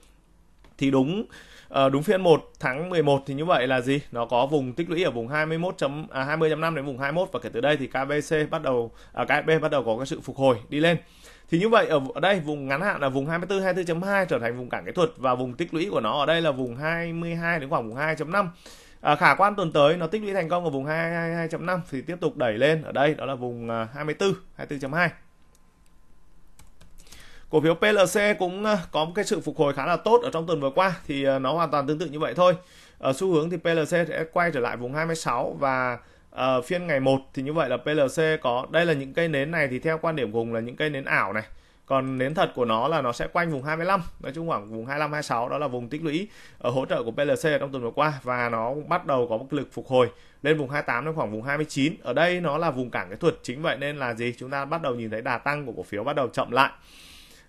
thì đúng à, đúng phiên 1 tháng 11 thì như vậy là gì nó có vùng tích lũy ở vùng 21 chấm à, 20.5 đến vùng 21 và kể từ đây thì KBC bắt đầu à, KSB bắt đầu có cái sự phục hồi đi lên thì như vậy ở đây vùng ngắn hạn là vùng 24 24.2 trở thành vùng cản kỹ thuật và vùng tích lũy của nó ở đây là vùng 22 đến khoảng vùng 2.5 À, khả quan tuần tới nó tích lũy thành công ở vùng 22.5 thì tiếp tục đẩy lên ở đây đó là vùng 24 24.2 cổ phiếu PLC cũng ờ, có một cái sự phục hồi khá là tốt ở trong tuần vừa qua thì ờ, nó hoàn toàn tương tự như vậy thôi ở xu hướng thì PLC sẽ quay trở lại vùng 26 và uh, phiên ngày 1 thì như vậy là PLC có đây là những cây nến này thì theo quan điểm của cùng là những cây nến ảo này còn nến thật của nó là nó sẽ quanh vùng 25 nói chung khoảng vùng 25 26 đó là vùng tích lũy ở hỗ trợ của PLC trong tuần vừa qua và nó bắt đầu có một lực phục hồi lên vùng 28 đến khoảng vùng 29 ở đây nó là vùng cản kỹ thuật chính vậy nên là gì chúng ta bắt đầu nhìn thấy đà tăng của cổ phiếu bắt đầu chậm lại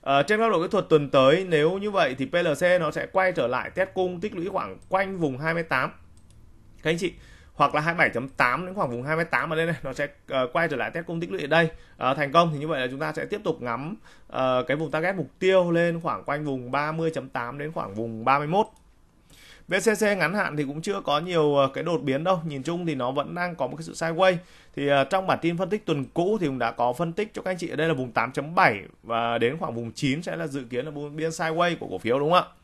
À, trên góc độ kỹ thuật tuần tới nếu như vậy thì PLC nó sẽ quay trở lại test cung tích lũy khoảng quanh vùng 28 các anh chị hoặc là 27.8 đến khoảng vùng 28 mà đây này nó sẽ uh, quay trở lại test cung tích lũy ở đây uh, thành công thì như vậy là chúng ta sẽ tiếp tục ngắm uh, cái vùng target mục tiêu lên khoảng quanh vùng 30.8 đến khoảng vùng 31 VCC ngắn hạn thì cũng chưa có nhiều ờ, cái đột biến đâu nhìn chung thì nó vẫn đang có một cái sự sideways thì ờ, trong bản tin phân tích tuần cũ thì cũng đã có phân tích cho các anh chị ở đây là vùng 8.7 và đến khoảng vùng 9 sẽ là dự kiến là vùng biên sideways của cổ phiếu đúng không ạ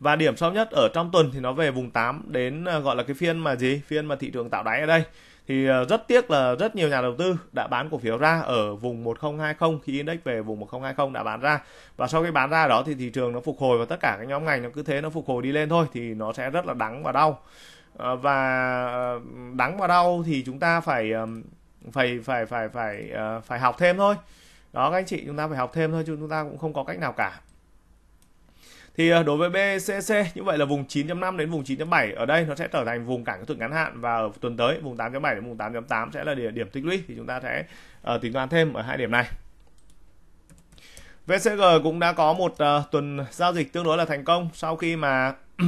và điểm sâu nhất ở trong tuần thì nó về vùng 8 đến ờ, gọi là cái phiên mà gì phiên mà thị trường tạo đáy ở đây thì ờ, rất tiếc là rất nhiều nhà đầu tư đã bán cổ phiếu ra ở vùng 1020 khi index về vùng 1020 đã bán ra và sau khi bán ra đó thì thị trường nó phục hồi và tất cả các nhóm ngành nó cứ thế nó phục hồi đi lên thôi thì nó sẽ rất là đắng và đau ờ, và ờ, đắng và đau thì chúng ta phải phải phải phải phải phải học thêm thôi đó các anh chị chúng ta phải học thêm thôi chứ chúng ta cũng không có cách nào cả thì ờ, đối với BCC như vậy là vùng 9.5 đến vùng 9.7 ở đây nó sẽ trở thành vùng cản kỹ ngắn hạn và ở tuần tới vùng 8.7 đến vùng 8.8 sẽ là điểm, điểm tích lũy thì chúng ta sẽ uh, tính toán thêm ở hai điểm này VCG cũng đã có một uh, tuần giao dịch tương đối là thành công sau khi mà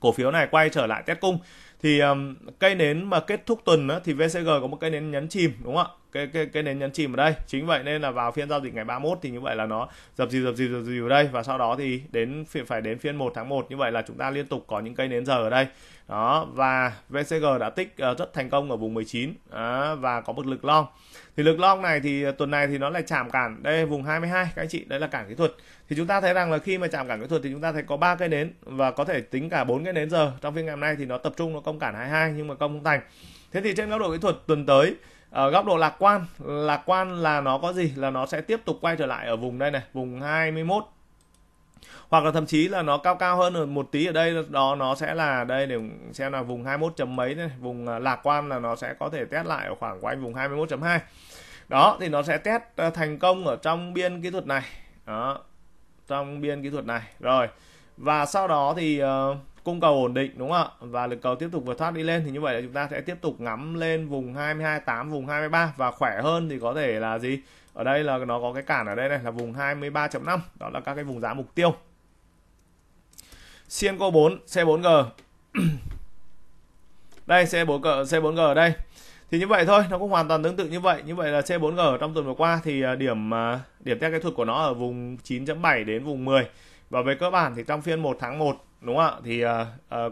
cổ phiếu này quay trở lại test cung thì um, cây nến mà kết thúc tuần á, thì VCG có một cây nến nhấn chìm đúng không ạ cái, cái, cái nến nhấn chìm ở đây chính vậy nên là vào phiên giao dịch ngày 31 thì như vậy là nó dập dìu dập dìu dập dìu ở đây và sau đó thì đến phải đến phiên 1 tháng 1 như vậy là chúng ta liên tục có những cây nến giờ ở đây đó và VCG đã tích ờ, rất thành công ở vùng 19 đó, và có một lực long thì lực long này thì ờ, tuần này thì nó lại chạm cản đây vùng 22 các anh chị đấy là cản kỹ thuật thì chúng ta thấy rằng là khi mà chạm cản kỹ thuật thì chúng ta thấy có ba cây nến và có thể tính cả bốn cây nến giờ trong phiên ngày hôm nay thì nó tập trung nó công cản 22 nhưng mà công không thành thế thì trên góc độ kỹ thuật tuần tới ở ờ, góc độ lạc quan lạc quan là nó có gì là nó sẽ tiếp tục quay trở lại ở vùng đây này vùng 21 hoặc là thậm chí là nó cao cao hơn một tí ở đây đó nó sẽ là đây để xem là vùng 21 chấm mấy này vùng à, lạc quan là nó sẽ có thể test lại ở khoảng quanh vùng 21.2 đó thì nó sẽ test ờ, thành công ở trong biên kỹ thuật này đó trong biên kỹ thuật này rồi và sau đó thì uh, cung cầu ổn định đúng không ạ và lực cầu tiếp tục vượt thoát đi lên thì như vậy là chúng ta sẽ tiếp tục ngắm lên vùng 228 vùng 23 và khỏe hơn thì có thể là gì ở đây là nó có cái cản ở đây này là vùng 23.5 đó là các cái vùng giá mục tiêu Sienco 4 C4G đây C4G C4G ở đây thì như vậy thôi nó cũng hoàn toàn tương tự như vậy như vậy là C4G trong tuần vừa qua thì à, điểm à, điểm test kỹ thuật của nó ở vùng 9.7 đến vùng 10 và về cơ bản thì trong phiên 1 tháng 1 đúng không ạ thì uh,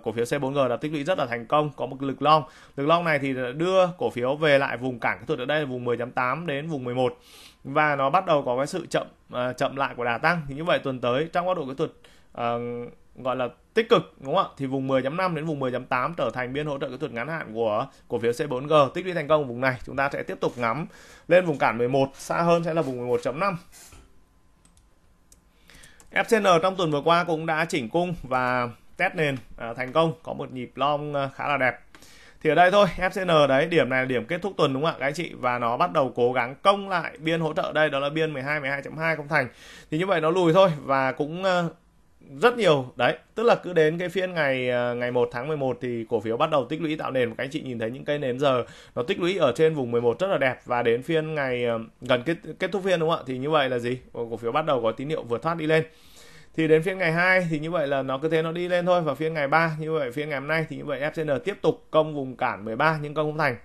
cổ phiếu C4G đã tích lũy rất là thành công có một lực long lực long này thì đưa cổ phiếu về lại vùng cản kỹ thuật ở đây là vùng 10.8 đến vùng 11 và nó bắt đầu có cái sự chậm uh, chậm lại của đà tăng thì như vậy tuần tới trong góc độ kỹ thuật uh, gọi là tích cực đúng không ạ? Thì vùng 10.5 đến vùng 10.8 trở thành biên hỗ trợ kỹ thuật ngắn hạn của cổ phiếu C4G. Tích lũy thành công vùng này, chúng ta sẽ tiếp tục ngắm lên vùng cản 11, xa hơn sẽ là vùng 11.5. FCN trong tuần vừa qua cũng đã chỉnh cung và test nền à, thành công, có một nhịp long à, khá là đẹp. Thì ở đây thôi, FCN đấy, điểm này là điểm kết thúc tuần đúng không ạ các anh chị và nó bắt đầu cố gắng công lại biên hỗ trợ đây đó là biên 12 12.2 không thành. Thì như vậy nó lùi thôi và cũng à, rất nhiều đấy tức là cứ đến cái phiên ngày à, ngày 1 tháng 11 thì cổ phiếu bắt đầu tích lũy tạo nền các anh chị nhìn thấy những cây nến giờ nó tích lũy ở trên vùng 11 rất là đẹp và đến phiên ngày à, gần kết kết thúc phiên đúng không ạ thì như vậy là gì cổ phiếu bắt đầu có tín hiệu vượt thoát đi lên thì đến phiên ngày 2 thì như vậy là nó cứ thế nó đi lên thôi và phiên ngày 3 như vậy phiên ngày hôm nay thì như vậy FCN tiếp tục công vùng cản 13 nhưng công không thành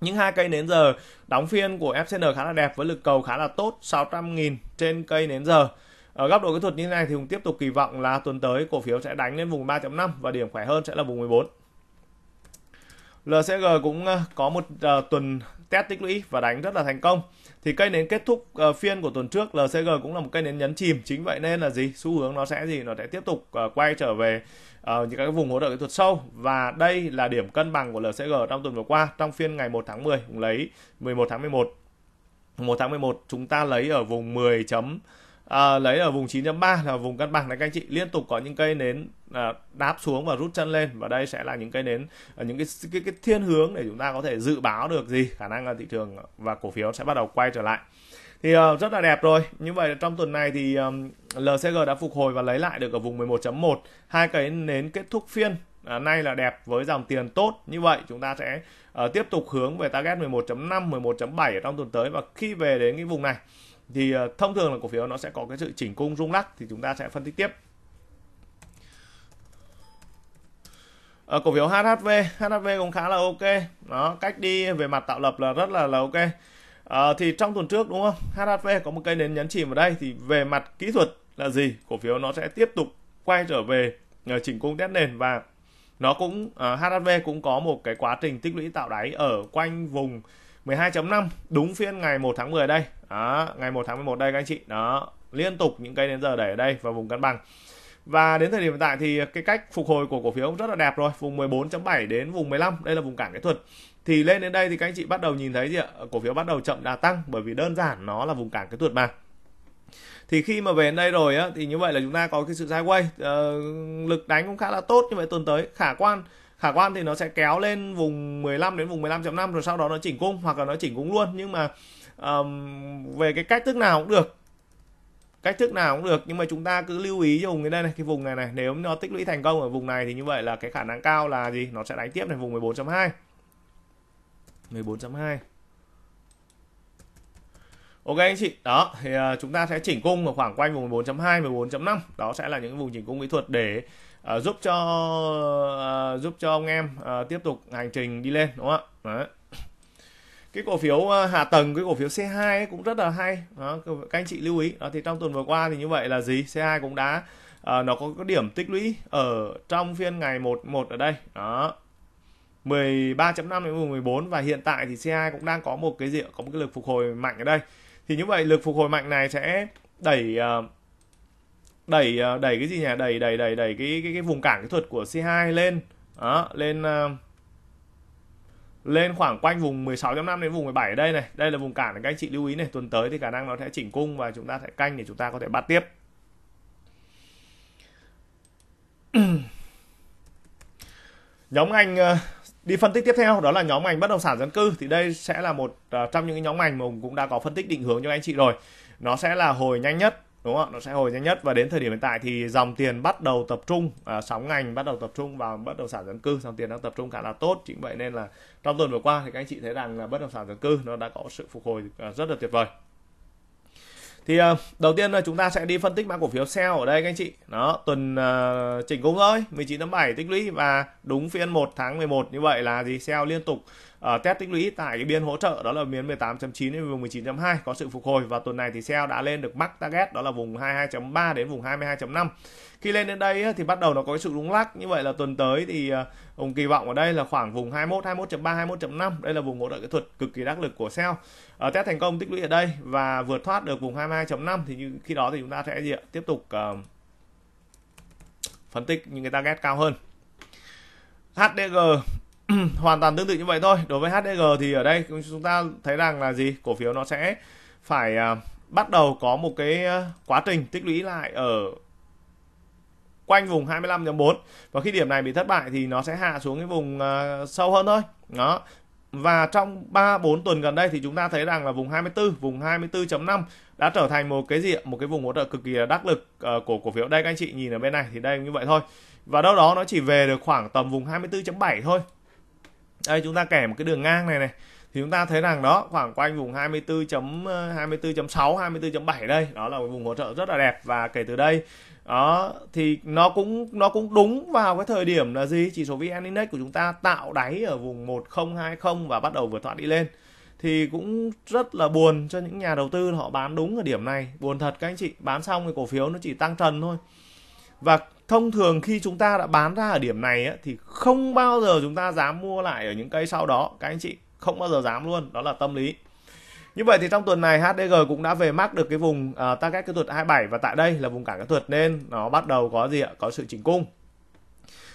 những hai cây nến giờ đóng phiên của FCN khá là đẹp với lực cầu khá là tốt 600.000 trên cây nến giờ ở góc độ kỹ thuật như thế này thì Hùng tiếp tục kỳ vọng là tuần tới cổ phiếu sẽ đánh lên vùng 3.5 và điểm khỏe hơn sẽ là vùng 14. LCG cũng ờ, có một ờ, tuần test tích lũy và đánh rất là thành công. Thì cây nến kết thúc ờ, phiên của tuần trước LCG cũng là một cây nến nhấn chìm. Chính vậy nên là gì? Xu hướng nó sẽ gì? Nó sẽ tiếp tục quay trở về những các vùng hỗ trợ kỹ thuật sâu và đây là điểm cân bằng của LCG trong tuần vừa qua trong phiên ngày 1 tháng 10 cũng lấy 11 tháng 11 1 tháng 11 chúng ta lấy ở vùng 10 à, lấy ở vùng 9.3 là vùng cân bằng này các anh chị liên tục có những cây nến à, đáp xuống và rút chân lên và đây sẽ là những cây nến ở à, những cái, cái cái thiên hướng để chúng ta có thể dự báo được gì khả năng là thị trường và cổ phiếu sẽ bắt đầu quay trở lại thì uh, rất là đẹp rồi như vậy trong tuần này thì um, à, LCG đã phục hồi và lấy lại được ở vùng 11.1 hai cái nến kết thúc phiên à, nay là đẹp với dòng tiền tốt như vậy chúng ta sẽ uh, tiếp tục hướng về target 11.5 11.7 ở trong tuần tới và khi về đến cái vùng này thì ờ, thông thường là cổ phiếu nó sẽ có cái sự chỉnh cung rung lắc thì chúng ta sẽ phân tích tiếp ở ờ, cổ phiếu HHV HHV cũng khá là ok nó cách đi về mặt tạo lập là rất là là ok à, thì trong tuần trước đúng không HHV có một cây nến nhấn chìm ở đây thì về mặt kỹ thuật là gì cổ phiếu nó sẽ tiếp tục quay trở về chỉnh cung test nền và nó cũng uh, HHV cũng có một cái quá trình tích lũy tạo đáy ở quanh vùng 12.5 đúng phiên ngày 1 tháng 10 đây đó, ngày 1 tháng 11 đây các anh chị đó liên tục những cây đến giờ đẩy ở đây vào vùng cân bằng và đến thời điểm hiện tại thì cái cách phục hồi của cổ phiếu cũng rất là đẹp rồi vùng 14.7 đến vùng 15 đây là vùng cản kỹ thuật thì lên đến đây thì các anh chị bắt đầu nhìn thấy gì ạ cổ phiếu bắt đầu chậm đà tăng bởi vì đơn giản nó là vùng cản kỹ thuật mà thì khi mà về đến đây rồi á thì như vậy là chúng ta có cái sự sideways uh, lực đánh cũng khá là tốt như vậy tuần tới khả quan khả quan thì nó sẽ kéo lên vùng 15 đến vùng 15.5 rồi sau đó nó chỉnh cung hoặc là nó chỉnh cung luôn nhưng mà um, về cái cách thức nào cũng được cách thức nào cũng được nhưng mà chúng ta cứ lưu ý dùng cái đây này cái vùng này này nếu nó tích lũy thành công ở vùng này thì như vậy là cái khả năng cao là gì nó sẽ đánh tiếp này vùng 14.2 14.2 Ok anh chị, đó thì uh, chúng ta sẽ chỉnh cung ở khoảng quanh vùng 14.2 14.5, đó sẽ là những vùng chỉnh cung kỹ thuật để uh, giúp cho uh, giúp cho ông em uh, tiếp tục hành trình đi lên đúng không ạ? Cái cổ phiếu uh, hạ tầng, cái cổ phiếu C2 ấy cũng rất là hay. Đó, các anh chị lưu ý. Đó thì trong tuần vừa qua thì như vậy là gì? C2 cũng đã uh, nó có cái điểm tích lũy ở trong phiên ngày 11 ở đây. Đó, 13.5 đến 14 và hiện tại thì C2 cũng đang có một cái gì có một cái lực phục hồi mạnh ở đây thì như vậy lực phục hồi mạnh này sẽ đẩy ờ, đẩy ờ, đẩy cái gì nhỉ đẩy đẩy đẩy đẩy cái cái, cái vùng cản kỹ thuật của C2 lên đó, lên ờ, lên khoảng quanh vùng 16.5 đến vùng 17 ở đây này đây là vùng cản để các anh chị lưu ý này tuần tới thì khả năng nó sẽ chỉnh cung và chúng ta sẽ canh để chúng ta có thể bắt tiếp nhóm anh Đi phân tích tiếp theo đó là nhóm ngành bất động sản dân cư thì đây sẽ là một à, trong những cái nhóm ngành mà Hùng cũng đã có phân tích định hướng cho anh chị rồi. Nó sẽ là hồi nhanh nhất đúng không? Nó sẽ hồi nhanh nhất và đến thời điểm hiện tại thì dòng tiền bắt đầu tập trung à, sóng ngành bắt đầu tập trung vào bất động sản dân cư, dòng tiền đang tập trung khá là tốt. Chính vậy nên là trong tuần vừa qua thì các anh chị thấy rằng là bất động sản dân cư nó đã có sự phục hồi à, rất là tuyệt vời thì uh, đầu tiên là chúng ta sẽ đi phân tích mã cổ phiếu sell ở đây các anh chị đó tuần uh, chỉnh cũng thôi 19 tháng 7 tích lũy và đúng phiên 1 tháng 11 như vậy là gì sell liên tục uh, test tích lũy tại cái biên hỗ trợ đó là miến 18.9 đến vùng 19.2 có sự phục hồi và tuần này thì sell đã lên được mắc target đó là vùng 22.3 đến vùng 22.5 khi lên đến đây thì bắt đầu nó có cái sự rung lắc như vậy là tuần tới thì ờ, ông kỳ vọng ở đây là khoảng vùng 21 21.3 21.5 đây là vùng hỗ trợ kỹ thuật cực kỳ đắc lực của sell ở ờ, test thành công tích lũy ở đây và vượt thoát được vùng 22.5 thì như, khi đó thì chúng ta sẽ gì, tiếp tục uh, phân tích những cái target cao hơn HDG hoàn toàn tương tự như vậy thôi đối với HDG thì ở đây chúng ta thấy rằng là gì cổ phiếu nó sẽ phải à, bắt đầu có một cái à, quá trình tích lũy lại ở quanh vùng 25.4 và khi điểm này bị thất bại thì nó sẽ hạ xuống cái vùng à, sâu hơn thôi đó và trong 3 4 tuần gần đây thì chúng ta thấy rằng là vùng 24, vùng 24.5 đã trở thành một cái gì một cái vùng hỗ trợ cực kỳ là đắc lực ờ, của cổ phiếu. Đây các anh chị nhìn ở bên này thì đây như vậy thôi. Và đâu đó nó chỉ về được khoảng tầm vùng 24.7 thôi đây chúng ta kẻ một cái đường ngang này này thì chúng ta thấy rằng đó khoảng quanh vùng 24.24.6 24.7 ờ, đây đó là vùng hỗ trợ rất là đẹp và kể từ đây đó thì nó cũng nó cũng đúng vào cái thời điểm là gì chỉ số VN Index của chúng ta tạo đáy ở vùng 1020 và bắt đầu vượt thoát đi lên thì cũng rất là buồn cho những nhà đầu tư họ bán đúng ở điểm này buồn thật các anh chị bán xong thì cổ phiếu nó chỉ tăng trần thôi và thông thường khi chúng ta đã bán ra ở điểm này ấy, thì không bao giờ chúng ta dám mua lại ở những cây sau đó các anh chị không bao giờ dám luôn đó là tâm lý như vậy thì trong tuần này HDG cũng đã về mắc được cái vùng uh, target kỹ thuật 27 và tại đây là vùng cản kỹ thuật nên nó bắt đầu có gì ạ có sự chỉnh cung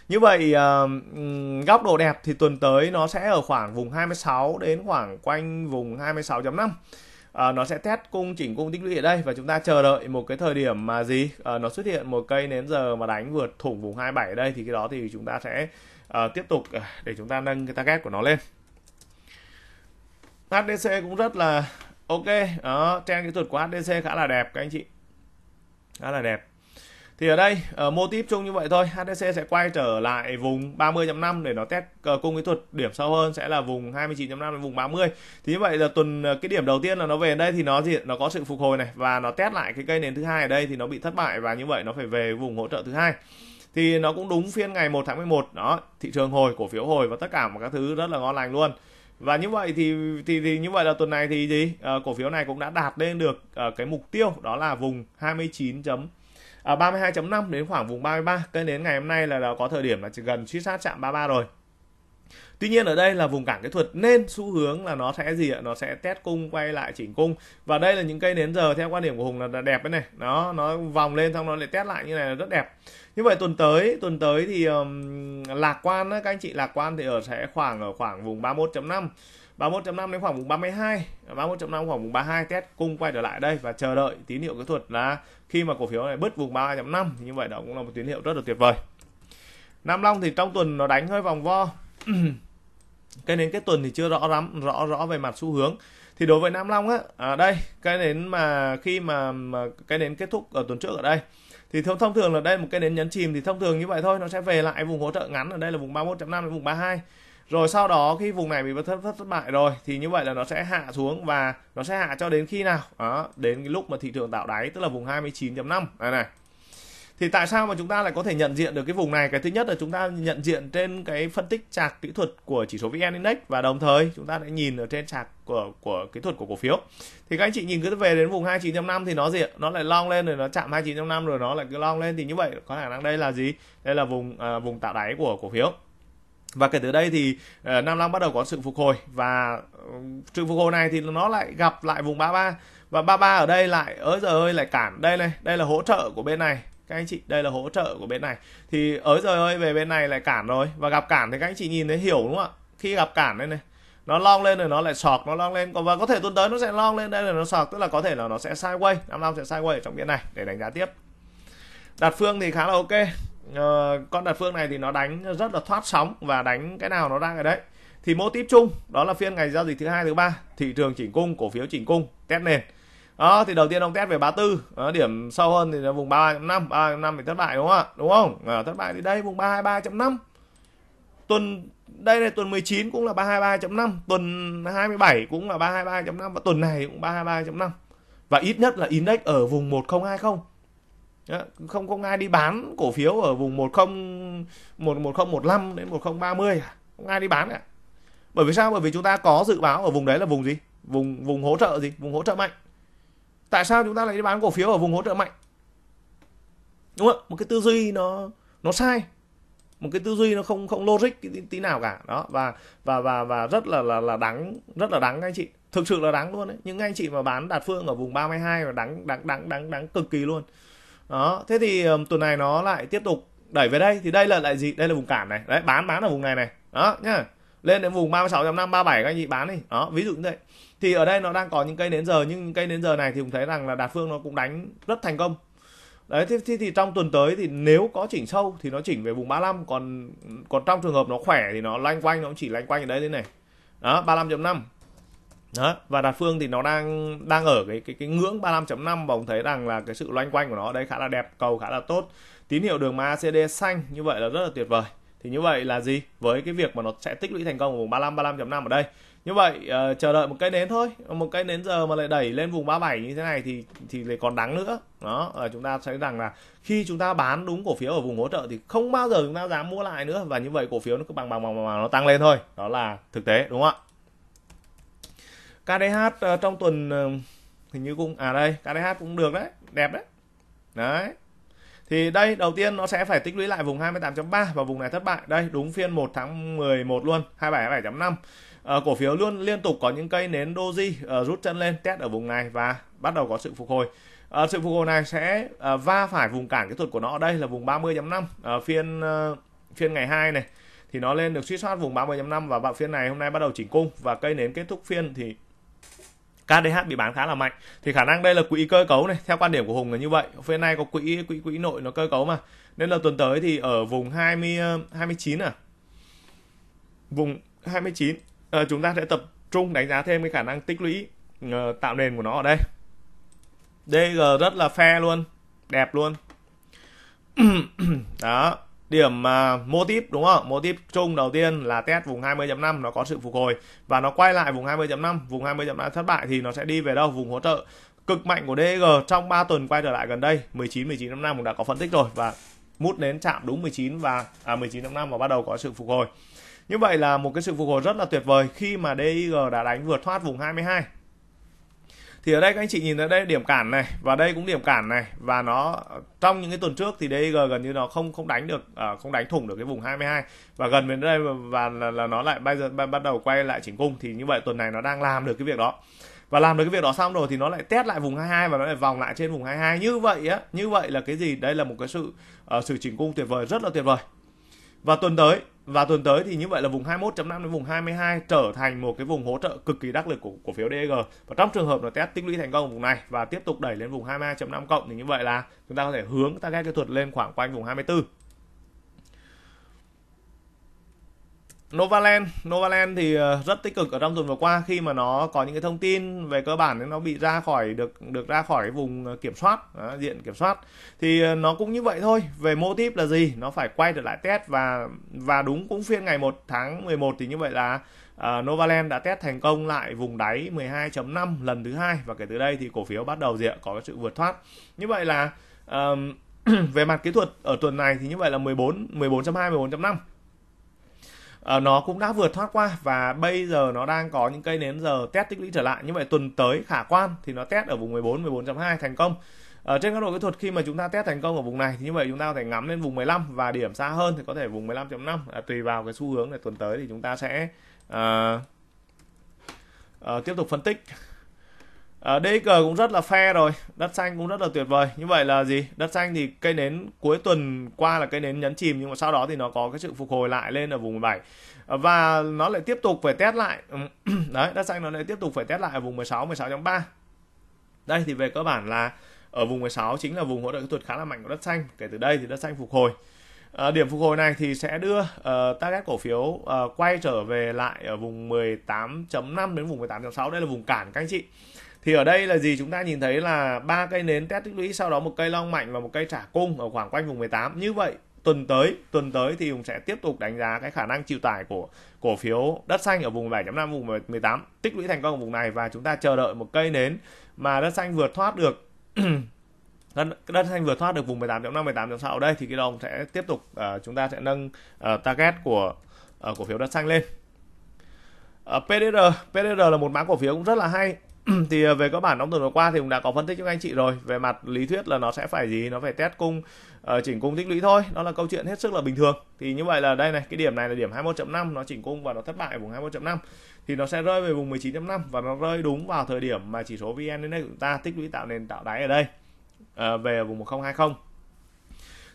như vậy uh, góc độ đẹp thì tuần tới nó sẽ ở khoảng vùng 26 đến khoảng quanh vùng 26.5 Ờ, nó sẽ test cung chỉnh cung tích lũy ở đây và chúng ta chờ đợi một cái thời điểm mà gì à, nó xuất hiện một cây nến giờ mà đánh vượt thủng vùng 27 ở đây thì cái đó thì chúng ta sẽ à, tiếp tục để chúng ta nâng cái target của nó lên HDC cũng rất là ok đó trend kỹ thuật của HDC khá là đẹp các anh chị khá là đẹp thì ở đây ở ờ, mô típ chung như vậy thôi HTC sẽ quay trở lại vùng 30.5 để nó test ờ, cung kỹ thuật điểm sâu hơn sẽ là vùng 29.5 đến vùng 30 thì như vậy là tuần ờ, cái điểm đầu tiên là nó về đây thì nó gì nó có sự phục hồi này và nó test lại cái cây nền thứ hai ở đây thì nó bị thất bại và như vậy nó phải về vùng hỗ trợ thứ hai thì nó cũng đúng phiên ngày 1 tháng 11 đó thị trường hồi cổ phiếu hồi và tất cả một các thứ rất là ngon lành luôn và như vậy thì thì, thì như vậy là tuần này thì gì à, cổ phiếu này cũng đã đạt lên được à, cái mục tiêu đó là vùng 29 à, ờ, 32.5 đến khoảng vùng 33 cây đến ngày hôm nay là, đã có thời điểm là chỉ gần suy sát chạm 33 rồi Tuy nhiên ở đây là vùng cản kỹ thuật nên xu hướng là nó sẽ gì ạ? Nó sẽ test cung quay lại chỉnh cung. Và đây là những cây nến giờ theo quan điểm của Hùng là đẹp đấy này. Nó nó vòng lên xong nó lại test lại như này là rất đẹp. Như vậy tuần tới, tuần tới thì um, lạc quan các anh chị lạc quan thì ở sẽ khoảng ở khoảng vùng 31.5 31.5 đến khoảng vùng 32 31.5 khoảng vùng 32 test cung quay trở lại đây và chờ đợi tín hiệu kỹ thuật là khi mà cổ phiếu này bứt vùng 32.5 thì như vậy đó cũng là một tín hiệu rất là tuyệt vời Nam Long thì trong tuần nó đánh hơi vòng vo cái nến kết tuần thì chưa rõ lắm rõ rõ về mặt xu hướng thì đối với Nam Long á ở à, đây cái nến mà khi mà, mà cái nến kết thúc ở tuần trước ở đây thì thông thông thường là đây một cái nến nhấn chìm thì thông thường như vậy thôi nó sẽ về lại vùng hỗ trợ ngắn ở đây là vùng 31.5 đến vùng 32 rồi sau đó khi vùng này bị thất thất thất bại rồi thì như vậy là nó sẽ hạ xuống và nó sẽ hạ cho đến khi nào đó đến cái lúc mà thị trường tạo đáy tức là vùng 29.5 này này thì tại sao mà chúng ta lại có thể nhận diện được cái vùng này cái thứ nhất là chúng ta nhận diện trên cái phân tích chart kỹ thuật của chỉ số vn index và đồng thời chúng ta đã nhìn ở trên chart của của kỹ thuật của cổ phiếu thì các anh chị nhìn cứ về đến vùng 29.5 thì nó gì nó lại long lên rồi nó chạm 29.5 rồi nó lại cứ long lên thì như vậy có khả năng đây là gì đây là vùng à, vùng tạo đáy của cổ phiếu và kể từ đây thì uh, Nam Long bắt đầu có sự phục hồi và ừ, sự phục hồi này thì nó lại gặp lại vùng 33 và 33 ở đây lại ới giờ ơi lại cản đây này đây là hỗ trợ của bên này các anh chị đây là hỗ trợ của bên này thì ới giờ ơi về bên này lại cản rồi và gặp cản thì các anh chị nhìn thấy hiểu đúng không ạ khi gặp cản đây này nó long lên rồi nó lại sọt nó long lên và có thể tuần tới nó sẽ long lên đây là nó sọt tức là có thể là nó sẽ sideways nam long sẽ sideways ở trong biên này để đánh giá tiếp đặt phương thì khá là ok Ờ, con đặt phương này thì nó đánh rất là thoát sóng và đánh cái nào nó đang ở đấy thì mô típ chung đó là phiên ngày giao dịch thứ hai thứ ba thị trường chỉnh cung cổ phiếu chỉnh cung test nền đó thì đầu tiên ông test về 34 đó, điểm sâu hơn thì là vùng 33.5 3.5 thì thất bại đúng không ạ đúng không à, thất bại thì đây vùng 323.5 tuần đây là tuần 19 cũng là 323.5 tuần 27 cũng là 323.5 và tuần này cũng 323.5 và ít nhất là index ở vùng 1020 Dạ, không không ai đi bán cổ phiếu ở vùng 10 một 1015 đến 1030 à? không ai đi bán cả bởi vì sao bởi vì chúng ta có dự báo ở vùng đấy là vùng gì vùng vùng hỗ trợ gì vùng hỗ trợ mạnh tại sao chúng ta lại đi bán cổ phiếu ở vùng hỗ trợ mạnh đúng không một cái tư duy nó nó sai một cái tư duy nó không không logic tí, tí nào cả đó và và và và rất là là là đáng rất là đáng các anh chị thực sự là đáng luôn đấy những anh chị mà bán đạt phương ở vùng 32 và đáng đáng đáng đáng đáng cực kỳ luôn đó thế thì tuần này nó lại tiếp tục đẩy về đây thì đây là lại gì đây là vùng cản này đấy bán bán ở vùng này này đó nhá lên đến vùng 36 năm ba các anh chị bán đi đó ví dụ như vậy thì ở đây nó đang có những cây đến giờ nhưng cây đến giờ này thì cũng thấy rằng là đạt phương nó cũng đánh rất thành công đấy thì, thì, thì trong tuần tới thì nếu có chỉnh sâu thì nó chỉnh về vùng 35 còn còn trong trường hợp nó khỏe thì nó lanh quanh nó cũng chỉ lanh quanh ở đây thế này đó 35.5 đó và đạt phương thì nó đang đang ở cái cái cái ngưỡng 35.5 và ông thấy rằng là cái sự loanh quanh của nó đây khá là đẹp cầu khá là tốt tín hiệu đường macd xanh như vậy là rất là tuyệt vời thì như vậy là gì với cái việc mà nó sẽ tích lũy thành công ở vùng 35 35.5 ở đây như vậy uh, chờ đợi một cây nến thôi một cây nến giờ mà lại đẩy lên vùng 37 như thế này thì thì lại còn đáng nữa đó là chúng ta thấy rằng là khi chúng ta bán đúng cổ phiếu ở vùng hỗ trợ thì không bao giờ chúng ta dám mua lại nữa và như vậy cổ phiếu nó cứ bằng bằng bằng, bằng, bằng nó tăng lên thôi đó là thực tế đúng không ạ KDH ờ, trong tuần ờ, hình như cũng à đây KDH cũng được đấy đẹp đấy đấy thì đây đầu tiên nó sẽ phải tích lũy lại vùng 28.3 và vùng này thất bại đây đúng phiên 1 tháng 11 luôn 27.7.5 à, ờ, cổ phiếu luôn liên tục có những cây nến doji à, rút chân lên test ở vùng này và bắt đầu có sự phục hồi à, sự phục hồi này sẽ à, va phải vùng cản kỹ thuật của nó đây là vùng 30.5 à, phiên à, phiên ngày 2 này thì nó lên được suy soát vùng 30.5 và bạn phiên này hôm nay bắt đầu chỉnh cung và cây nến kết thúc phiên thì KDH bị bán khá là mạnh thì khả năng đây là quỹ cơ cấu này theo quan điểm của Hùng là như vậy Phía này có quỹ quỹ quỹ nội nó cơ cấu mà nên là tuần tới thì ở vùng 20 29 à vùng 29 à, ờ, chúng ta sẽ tập trung đánh giá thêm cái khả năng tích lũy ờ, tạo nền của nó ở đây DG rất là phe luôn đẹp luôn đó điểm uh, mô típ đúng không mô típ chung đầu tiên là test vùng 20.5 nó có sự phục hồi và nó quay lại vùng 20.5 vùng 20.5 thất bại thì nó sẽ đi về đâu vùng hỗ trợ cực mạnh của DG trong 3 tuần quay trở lại gần đây 19 19 năm cũng đã có phân tích rồi và mút đến chạm đúng 19 và à, 19 năm năm và bắt đầu có sự phục hồi như vậy là một cái sự phục hồi rất là tuyệt vời khi mà DIG đã đánh vượt thoát vùng 22 thì ở đây các anh chị nhìn ở đây điểm cản này và đây cũng điểm cản này và nó trong những cái tuần trước thì DG gần như nó không không đánh được uh, không đánh thủng được cái vùng 22 và gần đến đây và là, là nó lại bây giờ bắt đầu quay lại chỉnh cung thì như vậy tuần này nó đang làm được cái việc đó và làm được cái việc đó xong rồi thì nó lại test lại vùng 22 và nó lại vòng lại trên vùng 22 như vậy á như vậy là cái gì đây là một cái sự uh, sự chỉnh cung tuyệt vời rất là tuyệt vời và tuần tới và tuần tới thì như vậy là vùng 21.5 đến vùng 22 trở thành một cái vùng hỗ trợ cực kỳ đắc lực của cổ phiếu DG và trong trường hợp là test tích lũy thành công vùng này và tiếp tục đẩy lên vùng 22.5 cộng thì như vậy là chúng ta có thể hướng target kỹ thuật lên khoảng quanh vùng 24 Novaland, Novaland thì ờ, rất tích cực ở trong tuần vừa qua khi mà nó có những cái thông tin về cơ bản nó bị ra khỏi được được ra khỏi vùng ờ, kiểm soát, đó, diện kiểm soát thì ờ, nó cũng như vậy thôi. Về mô típ là gì? Nó phải quay trở lại test và và đúng cũng phiên ngày 1 tháng 11 thì như vậy là uh, Novaland đã test thành công lại vùng đáy 12.5 lần thứ hai và kể từ đây thì cổ phiếu bắt đầu gì có cái sự vượt thoát. Như vậy là um, về mặt kỹ thuật ở tuần này thì như vậy là 14 14.2 14.5 uh, nó cũng đã vượt thoát qua và bây giờ nó đang có những cây nến giờ test tích lũy trở lại như vậy tuần tới khả quan thì nó test ở vùng 14 14.2 thành công ở ờ, trên góc độ kỹ thuật khi mà chúng ta test thành công ở vùng này thì như vậy chúng ta có thể ngắm lên vùng 15 và điểm xa hơn thì có thể vùng 15.5 à, ờ, tùy vào cái xu hướng để tuần tới thì chúng ta sẽ uh, uh, tiếp tục phân tích À, ờ, DXG cũng rất là phe rồi, đất xanh cũng rất là tuyệt vời. Như vậy là gì? Đất xanh thì cây nến cuối tuần qua là cây nến nhấn chìm nhưng mà sau đó thì nó có cái sự phục hồi lại lên ở vùng 17. Ờ, và nó lại tiếp tục phải test lại. Ừ, đấy, đất xanh nó lại tiếp tục phải test lại ở vùng 16, 16.3. Đây thì về cơ bản là ở vùng 16 chính là vùng hỗ trợ kỹ thuật khá là mạnh của đất xanh. Kể từ đây thì đất xanh phục hồi. À, điểm phục hồi này thì sẽ đưa uh, target cổ phiếu uh, quay trở về lại ở vùng 18.5 đến vùng 18.6. Đây là vùng cản các anh chị thì ở đây là gì chúng ta nhìn thấy là ba cây nến test tích lũy sau đó một cây long mạnh và một cây trả cung ở khoảng quanh vùng 18 như vậy tuần tới tuần tới thì cũng sẽ tiếp tục đánh giá cái khả năng chịu tải của cổ phiếu đất xanh ở vùng 7.5 vùng 18 tích lũy thành công ở vùng này và chúng ta chờ đợi một cây nến mà đất xanh vượt thoát được đất, đất xanh vượt thoát được vùng 18.5 18.6 ở đây thì cái đồng sẽ tiếp tục uh, chúng ta sẽ nâng uh, target của uh, cổ phiếu đất xanh lên uh, PDR PDR là một mã cổ phiếu cũng rất là hay thì ờ, về cơ bản trong tuần vừa qua thì cũng đã có phân tích cho các anh chị rồi về mặt lý thuyết là nó sẽ phải gì nó phải test cung uh, chỉnh cung tích lũy thôi đó là câu chuyện hết sức là bình thường thì như vậy là đây này cái điểm này là điểm 21.5 nó chỉnh cung và nó thất bại vùng 21.5 thì nó sẽ rơi về vùng 19.5 và nó rơi đúng vào thời điểm mà chỉ số vn đến đây chúng ta tích lũy tạo nền tạo đáy ở đây uh, về vùng 1020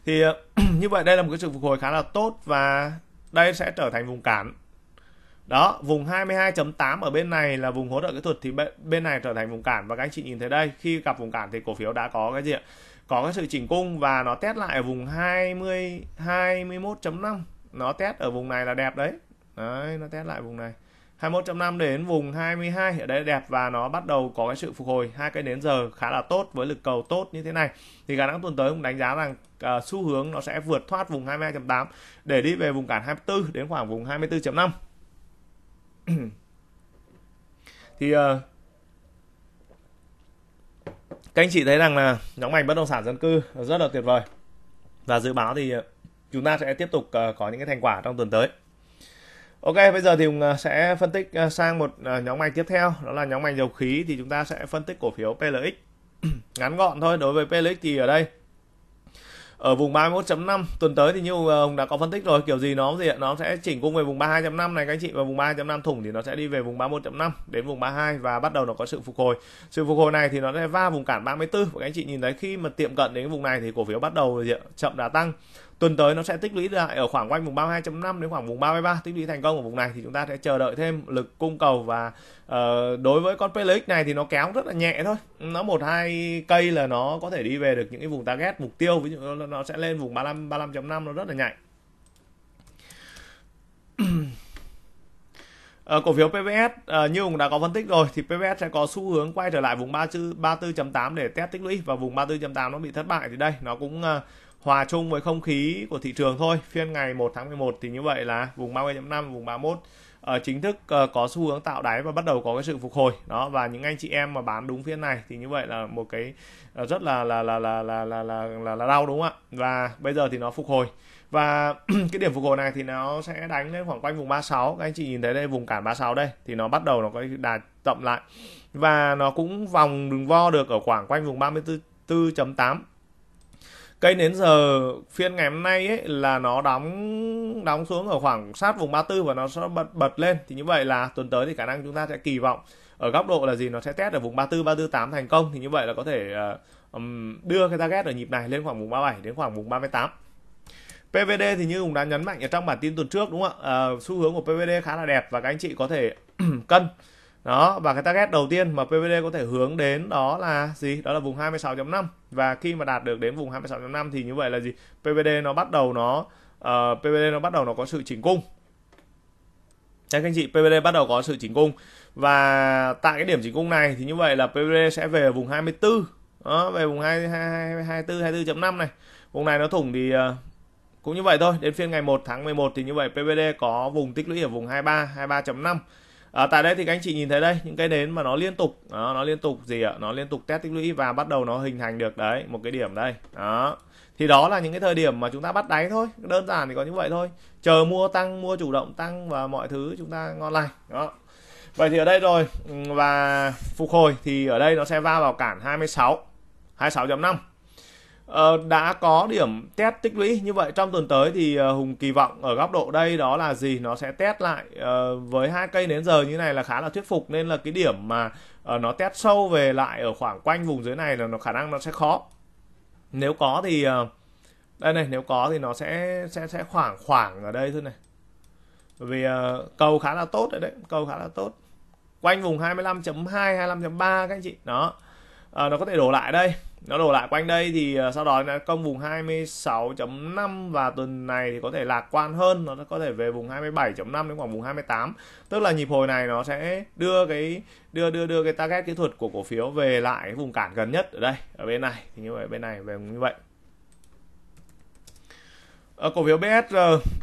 thì uh, như vậy đây là một cái sự phục hồi khá là tốt và đây sẽ trở thành vùng cản đó vùng 22.8 ở bên này là vùng hỗ trợ kỹ thuật thì bên này trở thành vùng cản và các anh chị nhìn thấy đây khi gặp vùng cản thì cổ phiếu đã có cái gì ạ có cái sự chỉnh cung và nó test lại ở vùng 20 21.5 nó test ở vùng này là đẹp đấy đấy nó test lại vùng này 21.5 đến vùng 22 ở đây đẹp và nó bắt đầu có cái sự phục hồi hai cái đến giờ khá là tốt với lực cầu tốt như thế này thì khả năng tuần tới cũng đánh giá rằng uh, xu hướng nó sẽ vượt thoát vùng 22.8 để đi về vùng cản 24 đến khoảng vùng 24.5 thì uh, các anh chị thấy rằng là nhóm ngành bất động sản dân cư rất là tuyệt vời và dự báo thì ờ, chúng ta sẽ tiếp tục uh, có những cái thành quả trong tuần tới Ok, bây giờ thì Hùng sẽ phân tích sang một nhóm ngành tiếp theo, đó là nhóm ngành dầu khí thì chúng ta sẽ phân tích cổ phiếu PLX. Ngắn gọn thôi, đối với PLX thì ở đây ở vùng 31.5 tuần tới thì như ờ, ông đã có phân tích rồi kiểu gì nó gì ạ nó sẽ chỉnh cung về vùng 32.5 này các anh chị và vùng 32.5 thủng thì nó sẽ đi về vùng 31.5 đến vùng 32 và bắt đầu nó có sự phục hồi sự phục hồi này thì nó sẽ va vùng cản 34 và các anh chị nhìn thấy khi mà tiệm cận đến vùng này thì cổ phiếu bắt đầu gì ạ chậm đà tăng tuần tới nó sẽ tích lũy lại ở khoảng quanh vùng 32.5 đến khoảng vùng 33 tích lũy thành công ở vùng này thì chúng ta sẽ chờ đợi thêm lực cung cầu và uh, đối với con PLX này thì nó kéo rất là nhẹ thôi nó một hai cây là nó có thể đi về được những cái vùng target mục tiêu ví dụ nó sẽ lên vùng 35 35.5 nó rất là nhạy Ờ, cổ phiếu PVS ờ, như cũng đã có phân tích rồi thì PVS sẽ có xu hướng quay trở lại vùng 34.8 để test tích lũy và vùng 34.8 nó bị thất bại thì đây nó cũng ờ, hòa chung với không khí của thị trường thôi. Phiên ngày 1 tháng 11 thì như vậy là vùng 30.5, vùng 31 uh, ờ, chính thức uh, có xu hướng tạo đáy và bắt đầu có cái sự phục hồi đó và những anh chị em mà bán đúng phiên này thì như vậy là một cái uh, rất là là là là là là là, là, là đau đúng không ạ và bây giờ thì nó phục hồi và cái điểm phục hồi này thì nó sẽ đánh lên khoảng quanh vùng 36 các anh chị nhìn thấy đây vùng cản 36 đây thì nó bắt đầu nó có đà chậm lại và nó cũng vòng đường vo được ở khoảng quanh vùng 34.8 cây đến giờ phiên ngày hôm nay ấy là nó đóng đóng xuống ở khoảng sát vùng 34 và nó sẽ bật bật lên thì như vậy là tuần tới thì khả năng chúng ta sẽ kỳ vọng ở góc độ là gì nó sẽ test ở vùng 34 348 thành công thì như vậy là có thể uh, đưa cái target ở nhịp này lên khoảng vùng 37 đến khoảng vùng 38 PVD thì như cũng đã nhấn mạnh ở trong bản tin tuần trước đúng không ạ? À, xu hướng của PVD khá là đẹp và các anh chị có thể cân đó và cái target đầu tiên mà PVD có thể hướng đến đó là gì đó là vùng 26.5 và khi mà đạt được đến vùng 26.5 thì như vậy là gì PVD nó bắt đầu nó uh, ờ, PVD nó bắt đầu nó có sự chỉnh cung các anh chị, PVD bắt đầu có sự chỉnh cung và tại cái điểm chỉnh cung này thì như vậy là PVD sẽ về vùng 24 đó, về vùng 22, 24 24.5 này vùng này nó thủng thì ờ, cũng như vậy thôi đến phiên ngày 1 tháng 11 thì như vậy PVD có vùng tích lũy ở vùng 23 23.5 À, tại đây thì các anh chị nhìn thấy đây những cái nến mà nó liên tục đó, nó liên tục gì ạ nó liên tục test tích lũy và bắt đầu nó hình thành được đấy một cái điểm đây đó thì đó là những cái thời điểm mà chúng ta bắt đáy thôi đơn giản thì có như vậy thôi chờ mua tăng mua chủ động tăng và mọi thứ chúng ta ngon lành đó vậy thì ở đây rồi ừ, và phục hồi thì ở đây nó sẽ va vào cản 26 26.5 Ờ, đã có điểm test tích lũy như vậy trong tuần tới thì ờ, Hùng kỳ vọng ở góc độ đây đó là gì nó sẽ test lại ờ, với hai cây đến giờ như này là khá là thuyết phục nên là cái điểm mà nó test sâu về lại ở khoảng quanh vùng dưới này là nó khả năng nó sẽ khó nếu có thì đây này nếu có thì nó sẽ sẽ sẽ khoảng khoảng ở đây thôi này bởi vì cầu khá là tốt đấy đấy cầu khá là tốt quanh vùng 25.2 25.3 các anh chị đó à, nó có thể đổ lại đây nó đổ lại quanh đây thì ờ, sau đó nó công vùng 26.5 và tuần này thì có thể lạc quan hơn nó có thể về vùng 27.5 đến khoảng vùng 28 tức là nhịp hồi này nó sẽ đưa cái đưa đưa đưa cái target kỹ thuật của cổ phiếu về lại cái vùng cản gần nhất ở đây ở bên này thì như vậy bên này về như vậy ở ờ, cổ phiếu BSR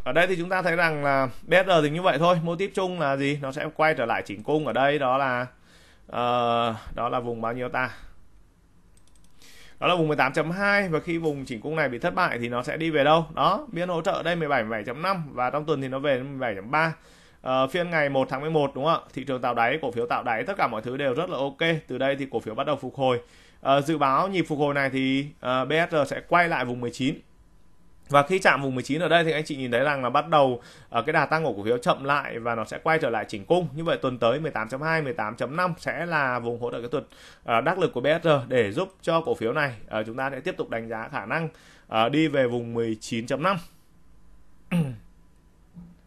ở đây thì chúng ta thấy rằng là BSR thì như vậy thôi mô típ chung là gì nó sẽ quay trở lại chỉnh cung ở đây đó là uh, đó là vùng bao nhiêu ta đó là vùng 18.2 và khi vùng chỉnh cung này bị thất bại thì nó sẽ đi về đâu đó biên hỗ trợ đây 17 17.5 và trong tuần thì nó về 17.3 Uh, ờ, phiên ngày 1 tháng 11 đúng không ạ? Thị trường tạo đáy, cổ phiếu tạo đáy, tất cả mọi thứ đều rất là ok. Từ đây thì cổ phiếu bắt đầu phục hồi. Uh, dự báo nhịp phục hồi này thì uh, ờ, BSR sẽ quay lại vùng 19 và khi chạm vùng 19 ở đây thì anh chị nhìn thấy rằng là bắt đầu ở ờ, cái đà tăng của cổ phiếu chậm lại và nó sẽ quay trở lại chỉnh cung như vậy tuần tới 18.2 18.5 sẽ là vùng hỗ trợ kỹ thuật ờ, đắc lực của BSR để giúp cho cổ phiếu này ờ, chúng ta sẽ tiếp tục đánh giá khả năng đi về vùng 19.5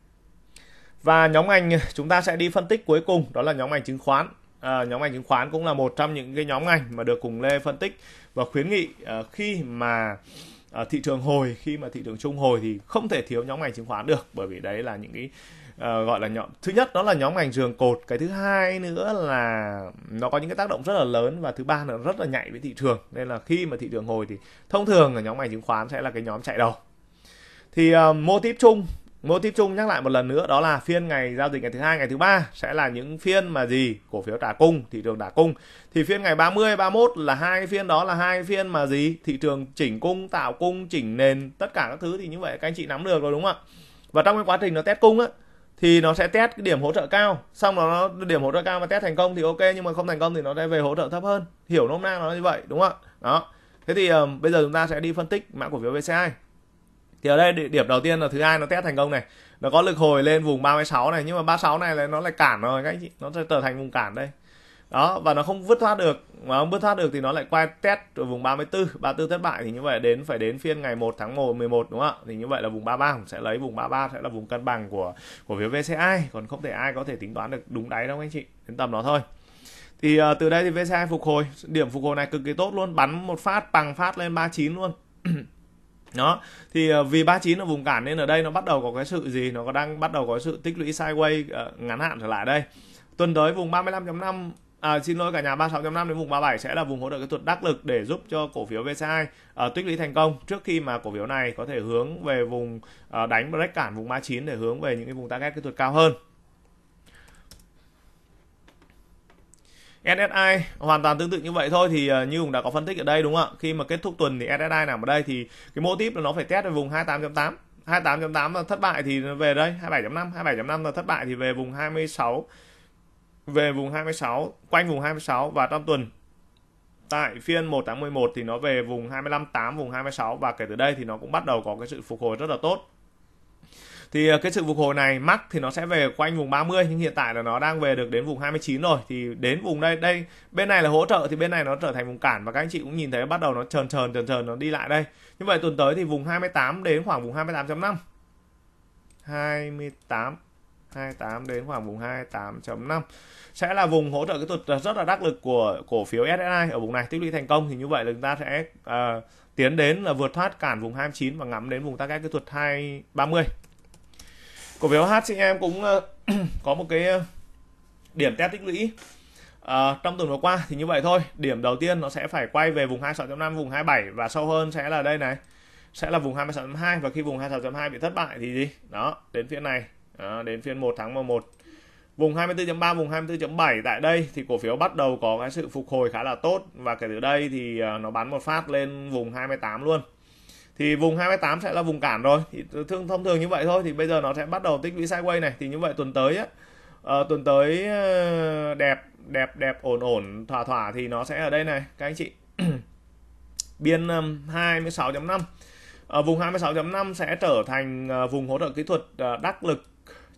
và nhóm ngành chúng ta sẽ đi phân tích cuối cùng đó là nhóm ngành chứng khoán à, nhóm ngành chứng khoán cũng là một trong những cái nhóm ngành mà được cùng Lê phân tích và khuyến nghị à, khi mà Ờ, thị trường hồi khi mà thị trường chung hồi thì không thể thiếu nhóm ngành chứng khoán được bởi vì đấy là những cái uh, gọi là nhóm thứ nhất đó là nhóm ngành trường cột cái thứ hai nữa là nó có những cái tác động rất là lớn và thứ ba là rất là nhạy với thị trường nên là khi mà thị trường hồi thì thông thường là nhóm ngành chứng khoán sẽ là cái nhóm chạy đầu thì uh, mô típ chung mô típ chung nhắc lại một lần nữa đó là phiên ngày giao dịch ngày thứ hai ngày thứ ba sẽ là những phiên mà gì cổ phiếu trả cung thị trường trả cung thì phiên ngày 30 31 là hai phiên đó là hai phiên mà gì thị trường chỉnh cung tạo cung chỉnh nền tất cả các thứ thì như vậy các anh chị nắm được rồi đúng không ạ và trong cái quá trình nó test cung á thì nó sẽ test cái điểm hỗ trợ cao xong rồi nó điểm hỗ trợ cao mà test thành công thì ok nhưng mà không thành công thì nó sẽ về hỗ trợ thấp hơn hiểu nôm na nó như vậy đúng không ạ đó thế thì um, bây giờ chúng ta sẽ đi phân tích mã cổ phiếu VCI thì ở đây điểm đầu tiên là thứ hai nó test thành công này nó có lực hồi lên vùng 36 này nhưng mà 36 này là nó lại cản rồi các anh chị nó sẽ trở thành vùng cản đây đó và nó không vứt thoát được mà không vứt thoát được thì nó lại quay test ở vùng 34 34 thất bại thì như vậy đến phải đến phiên ngày 1 tháng 1 11 đúng không ạ thì như vậy là vùng 33 cũng sẽ lấy vùng 33 sẽ là vùng cân bằng của của phía VCI còn không thể ai có thể tính toán được đúng đáy đâu anh chị đến tầm đó thôi thì uh, từ đây thì VCI phục hồi điểm phục hồi này cực kỳ tốt luôn bắn một phát bằng phát lên 39 luôn đó thì ờ, vì 39 là vùng cản nên ở đây nó bắt đầu có cái sự gì nó có đang bắt đầu có sự tích lũy sideways ờ, ngắn hạn trở lại đây tuần tới vùng 35.5 À, xin lỗi cả nhà 36.5 đến vùng 37 sẽ là vùng hỗ trợ kỹ thuật đắc lực để giúp cho cổ phiếu VCI à, ờ, tích lũy thành công trước khi mà cổ phiếu này có thể hướng về vùng à, đánh break cản vùng 39 để hướng về những cái vùng target kỹ thuật cao hơn. SSI hoàn toàn tương tự như vậy thôi thì ờ, như cũng đã có phân tích ở đây đúng không ạ khi mà kết thúc tuần thì SSI nằm ở đây thì cái mô típ là nó phải test ở vùng 28.8 28.8 là thất bại thì về đây 27.5 27.5 là thất bại thì về vùng 26 về vùng 26 quanh vùng 26 và trong tuần tại phiên 1 tháng 11 thì nó về vùng 25.8 vùng 26 và kể từ đây thì nó cũng bắt đầu có cái sự phục hồi rất là tốt thì ờ, cái sự phục hồi này mắc thì nó sẽ về quanh vùng 30 nhưng hiện tại là nó đang về được đến vùng 29 rồi thì đến vùng đây đây bên này là hỗ trợ thì bên này nó trở thành vùng cản và các anh chị cũng nhìn thấy bắt đầu nó trờn trờn trờn trờn nó đi lại đây như vậy tuần tới thì vùng 28 đến khoảng vùng 28.5 28 28 đến khoảng vùng 28.5 sẽ là vùng hỗ trợ kỹ thuật ờ, rất là đắc lực của cổ phiếu SSI ở vùng này tích lũy thành công thì như vậy là chúng ta sẽ uh, tiến đến là vượt thoát cản vùng 29 và ngắm đến vùng target kỹ thuật 230 cổ phiếu HCM cũng ờ, có một cái ờ, điểm test tích lũy à, trong tuần vừa qua thì như vậy thôi điểm đầu tiên nó sẽ phải quay về vùng 26.5 vùng 27 và sâu hơn sẽ là đây này sẽ là vùng 26.2 và khi vùng 26.2 bị thất bại thì gì đó đến phiên này đó, đến phiên 1 tháng 11 vùng 24.3 vùng 24.7 tại đây thì cổ phiếu bắt đầu có cái sự phục hồi khá là tốt và kể từ đây thì nó bắn một phát lên vùng 28 luôn thì vùng 28 sẽ là vùng cản rồi thì thương thông thường như vậy thôi thì bây giờ nó sẽ bắt đầu tích lũy sideways này thì như vậy tuần tới á uh, tuần tới uh, đẹp đẹp đẹp ổn ổn thỏa thỏa thì nó sẽ ở đây này các anh chị biên um, 26.5 uh, vùng 26.5 sẽ trở thành uh, vùng hỗ trợ kỹ thuật uh, đắc lực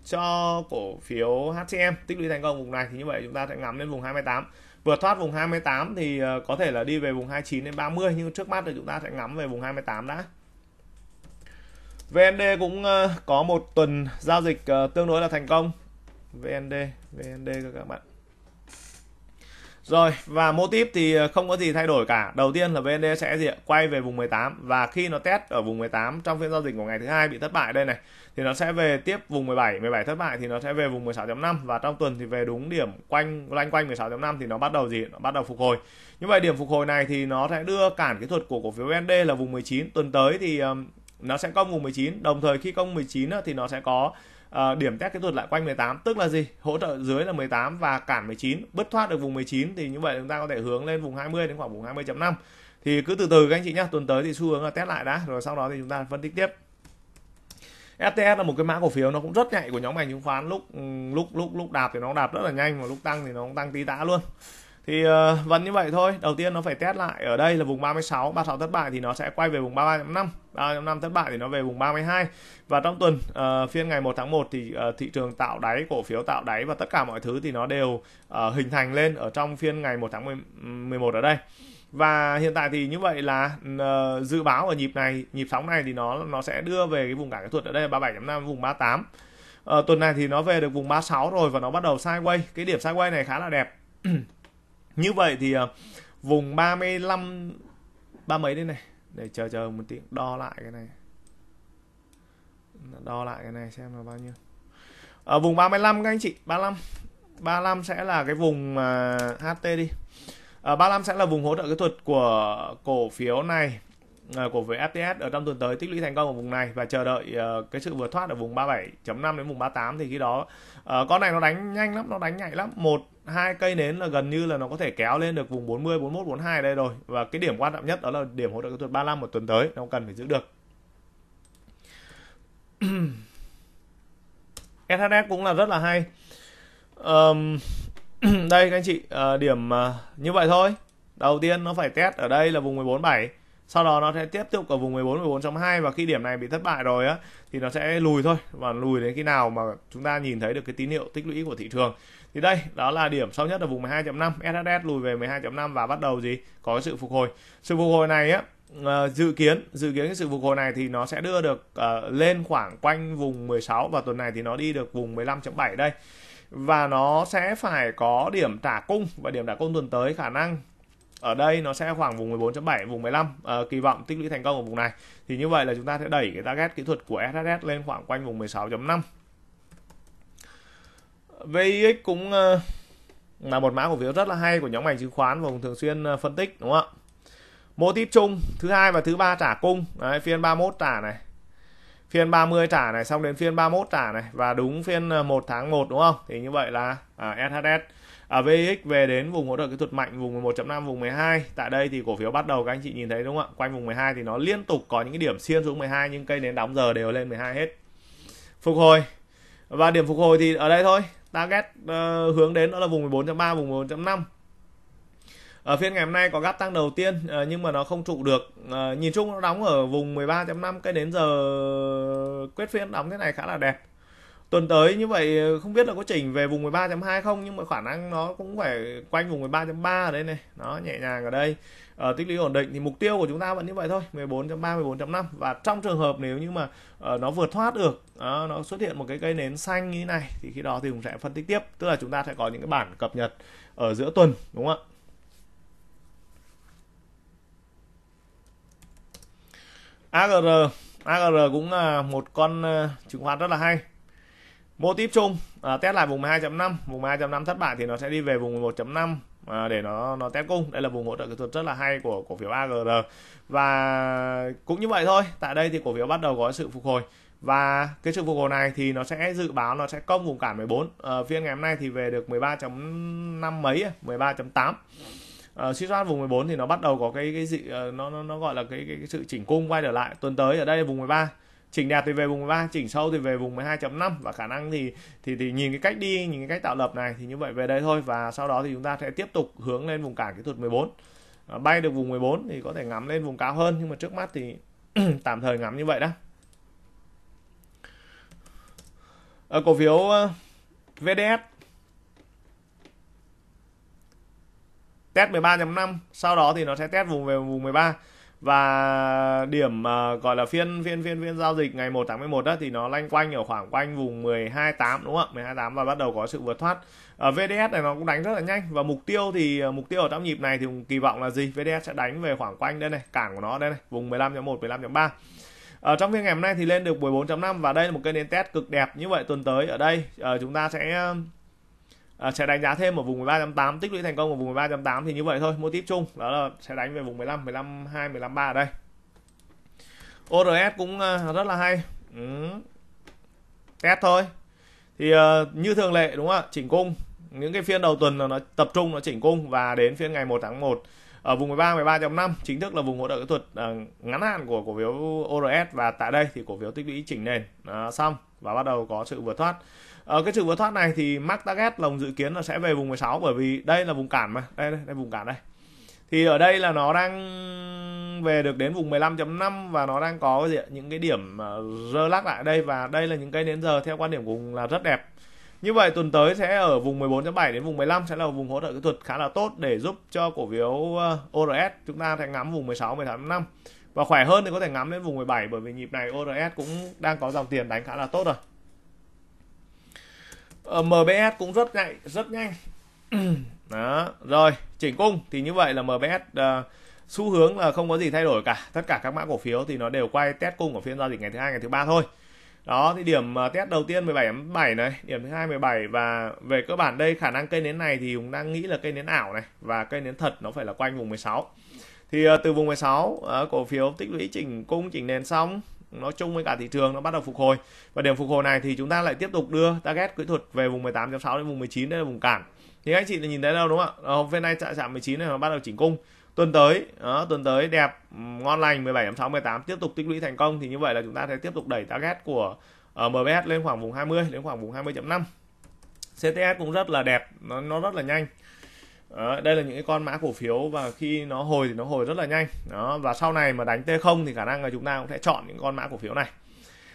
cho cổ phiếu HCM tích lũy thành công vùng này thì như vậy chúng ta sẽ ngắm lên vùng 28 vừa thoát vùng 28 thì ờ, có thể là đi về vùng 29 đến 30 nhưng trước mắt thì chúng ta sẽ ngắm về vùng 28 đã VND cũng ờ, có một tuần giao dịch ờ, tương đối là thành công VND VND các bạn rồi và mô típ thì ờ, không có gì thay đổi cả. Đầu tiên là VND sẽ gì ạ? Quay về vùng 18 và khi nó test ở vùng 18 trong phiên giao dịch của ngày thứ hai bị thất bại đây này thì nó sẽ về tiếp vùng 17, 17 thất bại thì nó sẽ về vùng 16.5 và trong tuần thì về đúng điểm quanh loanh quanh 16.5 thì nó bắt đầu gì? Nó bắt đầu phục hồi. Như vậy điểm phục hồi này thì nó sẽ đưa cản kỹ thuật của cổ phiếu VND là vùng 19. Tuần tới thì nó sẽ công vùng 19, đồng thời khi công 19 thì nó sẽ có Ờ, điểm test kỹ thuật lại quanh 18 tức là gì hỗ trợ dưới là 18 và cản 19 bứt thoát được vùng 19 thì như vậy chúng ta có thể hướng lên vùng 20 đến khoảng vùng 20.5 thì cứ từ từ các anh chị nhé tuần tới thì xu hướng là test lại đã rồi sau đó thì chúng ta phân tích tiếp STS là một cái mã cổ phiếu nó cũng rất nhạy của nhóm ngành chứng khoán lúc ừ, lúc lúc lúc đạp thì nó đạp rất là nhanh và lúc tăng thì nó cũng tăng tí tã luôn thì uh, vẫn như vậy thôi đầu tiên nó phải test lại ở đây là vùng 36 36 thất bại thì nó sẽ quay về vùng 33.5 3.5 thất bại thì nó về vùng 32 và trong tuần uh, phiên ngày 1 tháng 1 thì uh, thị trường tạo đáy cổ phiếu tạo đáy và tất cả mọi thứ thì nó đều uh, hình thành lên ở trong phiên ngày 1 tháng 10, 11 ở đây và hiện tại thì như vậy là uh, dự báo ở nhịp này nhịp sóng này thì nó nó sẽ đưa về cái vùng cả kỹ thuật ở đây 37.5 vùng 38 uh, tuần này thì nó về được vùng 36 rồi và nó bắt đầu sideways cái điểm sideways này khá là đẹp như vậy thì ờ, vùng 35 ba mấy đây này để chờ chờ một tiếng đo lại cái này đo lại cái này xem là bao nhiêu ở ờ, vùng 35 các anh chị 35 35 sẽ là cái vùng mà ờ, HT đi ở 35 sẽ là vùng hỗ trợ kỹ thuật của cổ phiếu này Ờ, của với FTS ở trong tuần tới tích lũy thành công ở vùng này và chờ đợi uh, cái sự vượt thoát ở vùng 37.5 đến vùng 38 thì khi đó uh, con này nó đánh nhanh lắm, nó đánh nhạy lắm. Một hai cây nến là gần như là nó có thể kéo lên được vùng 40, 41, 42 đây rồi. Và cái điểm quan trọng nhất đó là điểm hỗ trợ kỹ thuật 35 một tuần tới nó cần phải giữ được. SHS cũng là rất là hay. Um, đây các anh chị, uh, điểm uh, như vậy thôi. Đầu tiên nó phải test ở đây là vùng 147 sau đó nó sẽ tiếp tục ở vùng 14 14.2 và khi điểm này bị thất bại rồi á thì nó sẽ lùi thôi và lùi đến khi nào mà chúng ta nhìn thấy được cái tín hiệu tích lũy của thị trường thì đây đó là điểm sâu nhất ở vùng 12.5 SHS lùi về 12.5 và bắt đầu gì có sự phục hồi sự phục hồi này á ờ, dự kiến dự kiến cái sự phục hồi này thì nó sẽ đưa được uh, lên khoảng quanh vùng 16 và tuần này thì nó đi được vùng 15.7 đây và nó sẽ phải có điểm trả cung và điểm trả cung tuần tới khả năng ở đây nó sẽ khoảng vùng 14.7 vùng 15 à, ờ, kỳ vọng tích lũy thành công ở vùng này thì như vậy là chúng ta sẽ đẩy cái target kỹ thuật của SHS lên khoảng quanh vùng 16.5 VIX cũng ờ, là một mã cổ phiếu rất là hay của nhóm ngành chứng khoán và cũng thường xuyên ờ, phân tích đúng không ạ mô típ chung thứ hai và thứ ba trả cung Đấy, phiên 31 trả này phiên 30 trả này xong đến phiên 31 trả này và đúng phiên 1 tháng 1 đúng không thì như vậy là à, SHS à, VX về đến vùng hỗ trợ kỹ thuật mạnh vùng 11.5 vùng 12 tại đây thì cổ phiếu bắt đầu các anh chị nhìn thấy đúng không ạ quanh vùng 12 thì nó liên tục có những cái điểm xiên xuống 12 nhưng cây nến đóng giờ đều lên 12 hết phục hồi và điểm phục hồi thì ở đây thôi target uh, hướng đến đó là vùng 14.3 vùng 14.5 ở phiên ngày hôm nay có gap tăng đầu tiên uh, nhưng mà nó không trụ được uh, nhìn chung nó đóng ở vùng 13.5 cây đến giờ quyết phiên đóng thế này khá là đẹp tuần tới như vậy ờ, không biết là có chỉnh về vùng 13.2 không nhưng mà khả năng nó cũng phải quanh vùng 13.3 ở đây này nó nhẹ nhàng ở đây ở ờ, tích lũy ổn định thì mục tiêu của chúng ta vẫn như vậy thôi 14.3 14.5 và trong trường hợp nếu như mà ờ, nó vượt thoát được nó xuất hiện một cái cây nến xanh như thế này thì khi đó thì cũng sẽ phân tích tiếp tức là chúng ta sẽ có những cái bản cập nhật ở giữa tuần đúng không ạ AGR AGR cũng là một con chứng khoán rất là hay mô típ chung à, test lại vùng 12.5 vùng 12.5 thất bại thì nó sẽ đi về vùng 11.5 à, để nó nó test cung đây là vùng hỗ trợ kỹ thuật rất là hay của cổ phiếu AGR và cũng như vậy thôi tại đây thì cổ phiếu bắt đầu có sự phục hồi và cái sự phục hồi này thì nó sẽ dự báo nó sẽ công vùng cản 14 à, phiên ngày hôm nay thì về được 13.5 mấy 13.8 uh, ờ, suy soát vùng 14 thì nó bắt đầu có cái cái dị uh, nó, nó nó gọi là cái, cái, cái sự chỉnh cung quay trở lại tuần tới ở đây vùng 13 chỉnh đẹp thì về vùng 13 chỉnh sâu thì về vùng 12.5 và khả năng thì thì thì nhìn cái cách đi nhìn cái cách tạo lập này thì như vậy về đây thôi và sau đó thì chúng ta sẽ tiếp tục hướng lên vùng cản kỹ thuật 14 à, bay được vùng 14 thì có thể ngắm lên vùng cao hơn nhưng mà trước mắt thì tạm thời ngắm như vậy đó ở cổ phiếu ờ, VDS test 13.5 sau đó thì nó sẽ test vùng về vùng 13 và điểm uh, gọi là phiên phiên phiên phiên giao dịch ngày 1 tháng 11 đó thì nó lanh quanh ở khoảng quanh vùng 128 đúng không ạ? 128 và bắt đầu có sự vượt thoát. Ở ờ, uh, VDS này nó cũng đánh rất là nhanh và mục tiêu thì uh, mục tiêu ở trong nhịp này thì kỳ vọng là gì? VDS sẽ đánh về khoảng quanh đây này, cản của nó đây này, vùng 15.1 15.3. Ở trong phiên ngày hôm nay thì lên được 14.5 và đây là một cây nến test cực đẹp như vậy tuần tới ở đây chúng ta sẽ à, sẽ đánh giá thêm ở vùng 13.8 tích lũy thành công ở vùng 13.8 thì như vậy thôi mua tiếp chung đó là sẽ đánh về vùng 15 15 2 15 3 ở đây ORS cũng à, rất là hay ừ. test thôi thì uh, như thường lệ đúng không ạ chỉnh cung những cái phiên đầu tuần là nó tập trung nó chỉnh cung và đến phiên ngày 1 tháng 1 ở vùng 13 13.5 chính thức là vùng hỗ trợ kỹ thuật uh, ngắn hạn của cổ phiếu ORS và tại đây thì cổ phiếu tích lũy chỉnh nền uh, xong và bắt đầu có sự vượt thoát ở ờ, cái sự vượt thoát này thì Mark Target lồng dự kiến là sẽ về vùng 16 bởi vì đây là vùng cản mà đây đây, đây vùng cản đây thì ở đây là nó đang về được đến vùng 15.5 và nó đang có gì ạ? những cái điểm ờ, rơ lắc lại đây và đây là những cây đến giờ theo quan điểm của Hùng là rất đẹp như vậy tuần tới sẽ ở vùng 14.7 đến vùng 15 sẽ là vùng hỗ trợ kỹ thuật khá là tốt để giúp cho cổ phiếu ờ, ORS chúng ta sẽ ngắm vùng 16 18 năm và khỏe hơn thì có thể ngắm đến vùng 17 bởi vì nhịp này ORS cũng đang có dòng tiền đánh khá là tốt rồi Ờ, MBS cũng rất nhanh rất nhanh đó rồi chỉnh cung thì như vậy là MBS uh, ờ, xu hướng là không có gì thay đổi cả tất cả các mã cổ phiếu thì nó đều quay test cung ở phiên giao dịch ngày thứ hai ngày thứ ba thôi đó thì điểm ờ, test đầu tiên 17.7 này điểm thứ hai 17 và về cơ bản đây khả năng cây nến này thì cũng đang nghĩ là cây nến ảo này và cây nến thật nó phải là quanh vùng 16 thì từ vùng 16 uh, cổ phiếu tích lũy chỉnh cung chỉnh nền xong nói chung với cả thị trường nó bắt đầu phục hồi và điểm phục hồi này thì chúng ta lại tiếp tục đưa target kỹ thuật về vùng 18.6 đến vùng 19 đây là vùng cản thì anh chị là nhìn thấy đâu đúng không ạ ờ, hôm phía nay chạm 19 này nó bắt đầu chỉnh cung tuần tới đó, ờ, tuần tới đẹp ngon lành 17.6 18 tiếp tục tích lũy thành công thì như vậy là chúng ta sẽ tiếp tục đẩy target của uh, ờ, MBS lên khoảng vùng 20 đến khoảng vùng 20.5 CTS cũng rất là đẹp nó nó rất là nhanh đó, đây là những cái con mã cổ phiếu và khi nó hồi thì nó hồi rất là nhanh đó và sau này mà đánh T0 thì khả năng là chúng ta cũng sẽ chọn những con mã cổ phiếu này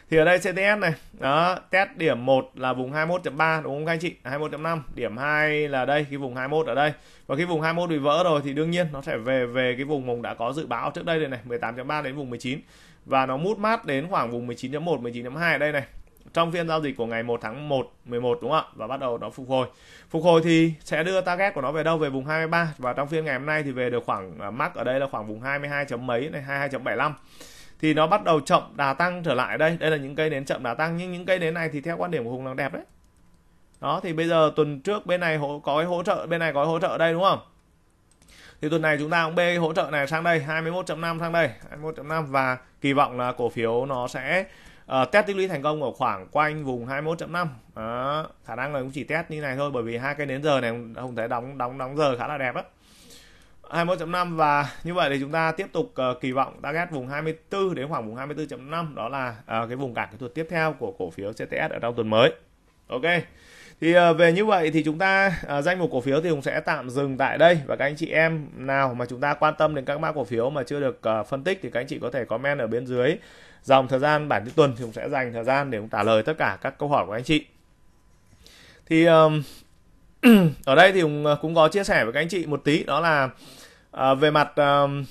thì ở đây CTS này đó test điểm 1 là vùng 21.3 đúng không các anh chị 21.5 điểm 2 là đây cái vùng 21 ở đây và cái vùng 21 bị vỡ rồi thì đương nhiên nó sẽ về về cái vùng mình đã có dự báo trước đây đây này 18.3 đến vùng 19 và nó mút mát đến khoảng vùng 19.1 19.2 ở đây này trong phiên giao dịch của ngày 1 tháng 1 11 đúng không ạ và bắt đầu nó phục hồi phục hồi thì sẽ đưa target của nó về đâu về vùng 23 và trong phiên ngày hôm nay thì về được khoảng à, mắc ở đây là khoảng vùng 22 chấm mấy này 22.75 thì nó bắt đầu chậm đà tăng trở lại đây đây là những cây nến chậm đà tăng nhưng những cây nến này thì theo quan điểm của hùng là đẹp đấy đó thì bây giờ tuần trước bên này có cái hỗ trợ bên này có hỗ trợ đây đúng không thì tuần này chúng ta cũng bê hỗ trợ này sang đây 21.5 sang đây 21.5 và kỳ vọng là cổ phiếu nó sẽ à, test tích lũy thành công ở khoảng quanh vùng 21.5 à, khả năng là cũng chỉ test như này thôi bởi vì hai cây nến giờ này không thể đóng đóng đóng giờ khá là đẹp á 21.5 và như vậy thì chúng ta tiếp tục uh, kỳ vọng target vùng 24 đến khoảng vùng 24.5 đó là uh, cái vùng cản kỹ thuật tiếp theo của cổ phiếu CTS ở trong tuần mới. Ok. Thì uh, về như vậy thì chúng ta uh, danh mục cổ phiếu thì cũng sẽ tạm dừng tại đây và các anh chị em nào mà chúng ta quan tâm đến các mã cổ phiếu mà chưa được uh, phân tích thì các anh chị có thể comment ở bên dưới dòng thời gian bản tin tuần thì cũng sẽ dành thời gian để cũng trả lời tất cả các câu hỏi của anh chị thì um, ở đây thì cũng, cũng có chia sẻ với các anh chị một tí đó là uh, về mặt um,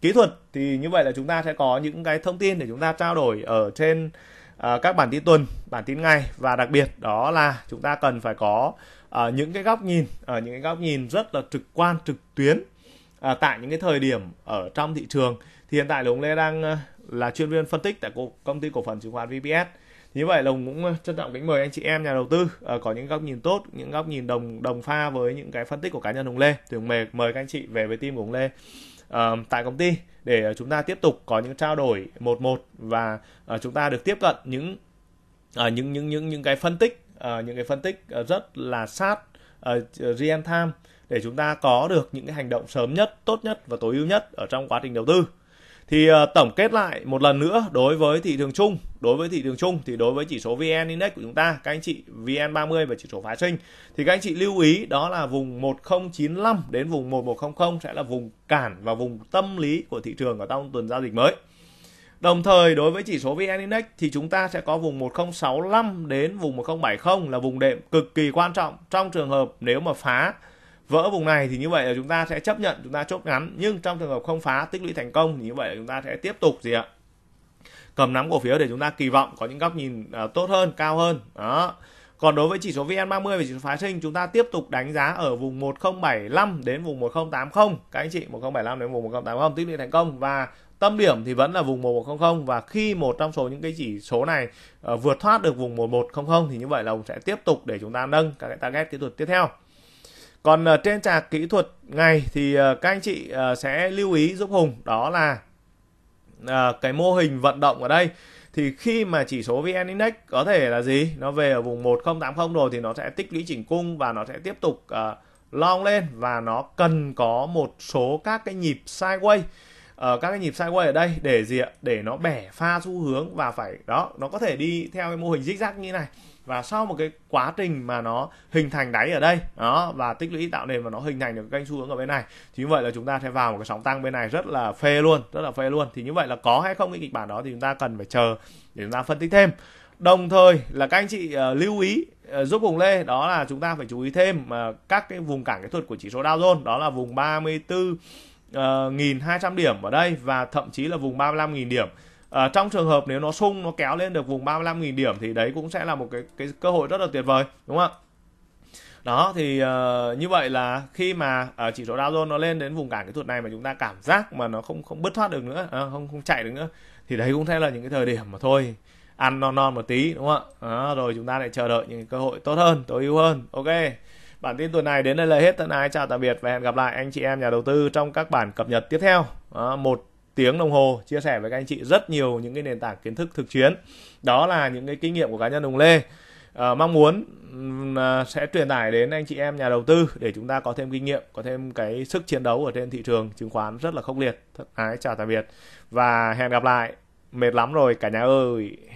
kỹ thuật thì như vậy là chúng ta sẽ có những cái thông tin để chúng ta trao đổi ở trên uh, các bản tin tuần bản tin ngày và đặc biệt đó là chúng ta cần phải có uh, những cái góc nhìn ở uh, những cái góc nhìn rất là trực quan trực tuyến uh, tại những cái thời điểm ở trong thị trường thì hiện tại là ông lê đang là chuyên viên phân tích tại công ty cổ phần chứng khoán VPS. Như vậy Lồng cũng ờ, trân trọng kính mời anh chị em nhà đầu tư ờ, có những góc nhìn tốt, những góc nhìn đồng đồng pha với những cái phân tích của cá nhân Hùng Lê. Thì Hùng mời, mời các anh chị về với team của Hùng Lê uh, tại công ty để chúng ta tiếp tục có những trao đổi một một và uh, chúng ta được tiếp cận những uh, những những những những cái phân tích uh, những cái phân tích rất là sát uh, real time để chúng ta có được những cái hành động sớm nhất, tốt nhất và tối ưu nhất ở trong quá trình đầu tư thì ờ, tổng kết lại một lần nữa đối với thị trường chung đối với thị trường chung thì đối với chỉ số VN Index của chúng ta các anh chị VN30 và chỉ số phái sinh thì các anh chị lưu ý đó là vùng 1095 đến vùng 1100 sẽ là vùng cản và vùng tâm lý của thị trường ở trong tuần giao dịch mới Đồng thời đối với chỉ số VN Index thì chúng ta sẽ có vùng 1065 đến vùng 1070 là vùng đệm cực kỳ quan trọng trong trường hợp nếu mà phá vỡ vùng này thì như vậy là chúng ta sẽ chấp nhận chúng ta chốt ngắn nhưng trong trường hợp không phá tích lũy thành công thì như vậy là chúng ta sẽ tiếp tục gì ạ cầm nắm cổ phiếu để chúng ta kỳ vọng có những góc nhìn uh, tốt hơn cao hơn đó còn đối với chỉ số VN30 và chỉ số phái sinh chúng ta tiếp tục đánh giá ở vùng 1075 đến vùng 1080 các anh chị 1075 đến vùng 1080 tích lũy thành công và tâm điểm thì vẫn là vùng 1100 và khi một trong số những cái chỉ số này uh, vượt thoát được vùng 1100 thì như vậy là sẽ tiếp tục để chúng ta nâng các cái target kỹ thuật tiếp theo. Còn uh, trên trạc kỹ thuật ngày thì uh, các anh chị uh, sẽ lưu ý giúp Hùng đó là uh, cái mô hình vận động ở đây thì khi mà chỉ số VN Index có thể là gì? Nó về ở vùng 1080 rồi thì nó sẽ tích lũy chỉnh cung và nó sẽ tiếp tục uh, long lên và nó cần có một số các cái nhịp sideways ở uh, các cái nhịp sideways ở đây để gì ạ? Để nó bẻ pha xu hướng và phải đó, nó có thể đi theo cái mô hình zigzag như này và sau một cái quá trình mà nó hình thành đáy ở đây đó và tích lũy tạo nền và nó hình thành được kênh xu hướng ở bên này thì như vậy là chúng ta sẽ vào một cái sóng tăng bên này rất là phê luôn rất là phê luôn thì như vậy là có hay không cái kịch bản đó thì chúng ta cần phải chờ để chúng ta phân tích thêm đồng thời là các anh chị uh, lưu ý ờ, giúp Hùng Lê đó là chúng ta phải chú ý thêm uh, các cái vùng cản kỹ thuật của chỉ số Dow Jones đó là vùng 34 uh, 1.200 điểm ở đây và thậm chí là vùng 35.000 điểm à, trong trường hợp nếu nó sung nó kéo lên được vùng 35.000 điểm thì đấy cũng sẽ là một cái cái cơ hội rất là tuyệt vời đúng không ạ đó thì uh, như vậy là khi mà uh, chỉ số Dow Jones nó lên đến vùng cản kỹ thuật này mà chúng ta cảm giác mà nó không không bứt thoát được nữa à, không không chạy được nữa thì đấy cũng sẽ là những cái thời điểm mà thôi ăn non non một tí đúng không ạ à, rồi chúng ta lại chờ đợi những cơ hội tốt hơn tối ưu hơn ok bản tin tuần này đến đây là hết thân ai chào tạm biệt và hẹn gặp lại anh chị em nhà đầu tư trong các bản cập nhật tiếp theo à, một tiếng đồng hồ chia sẻ với các anh chị rất nhiều những cái nền tảng kiến thức thực chiến đó là những cái kinh nghiệm của cá nhân đồng lê à, mong muốn à, sẽ truyền tải đến anh chị em nhà đầu tư để chúng ta có thêm kinh nghiệm có thêm cái sức chiến đấu ở trên thị trường chứng khoán rất là khốc liệt thân ái chào tạm biệt và hẹn gặp lại mệt lắm rồi cả nhà ơi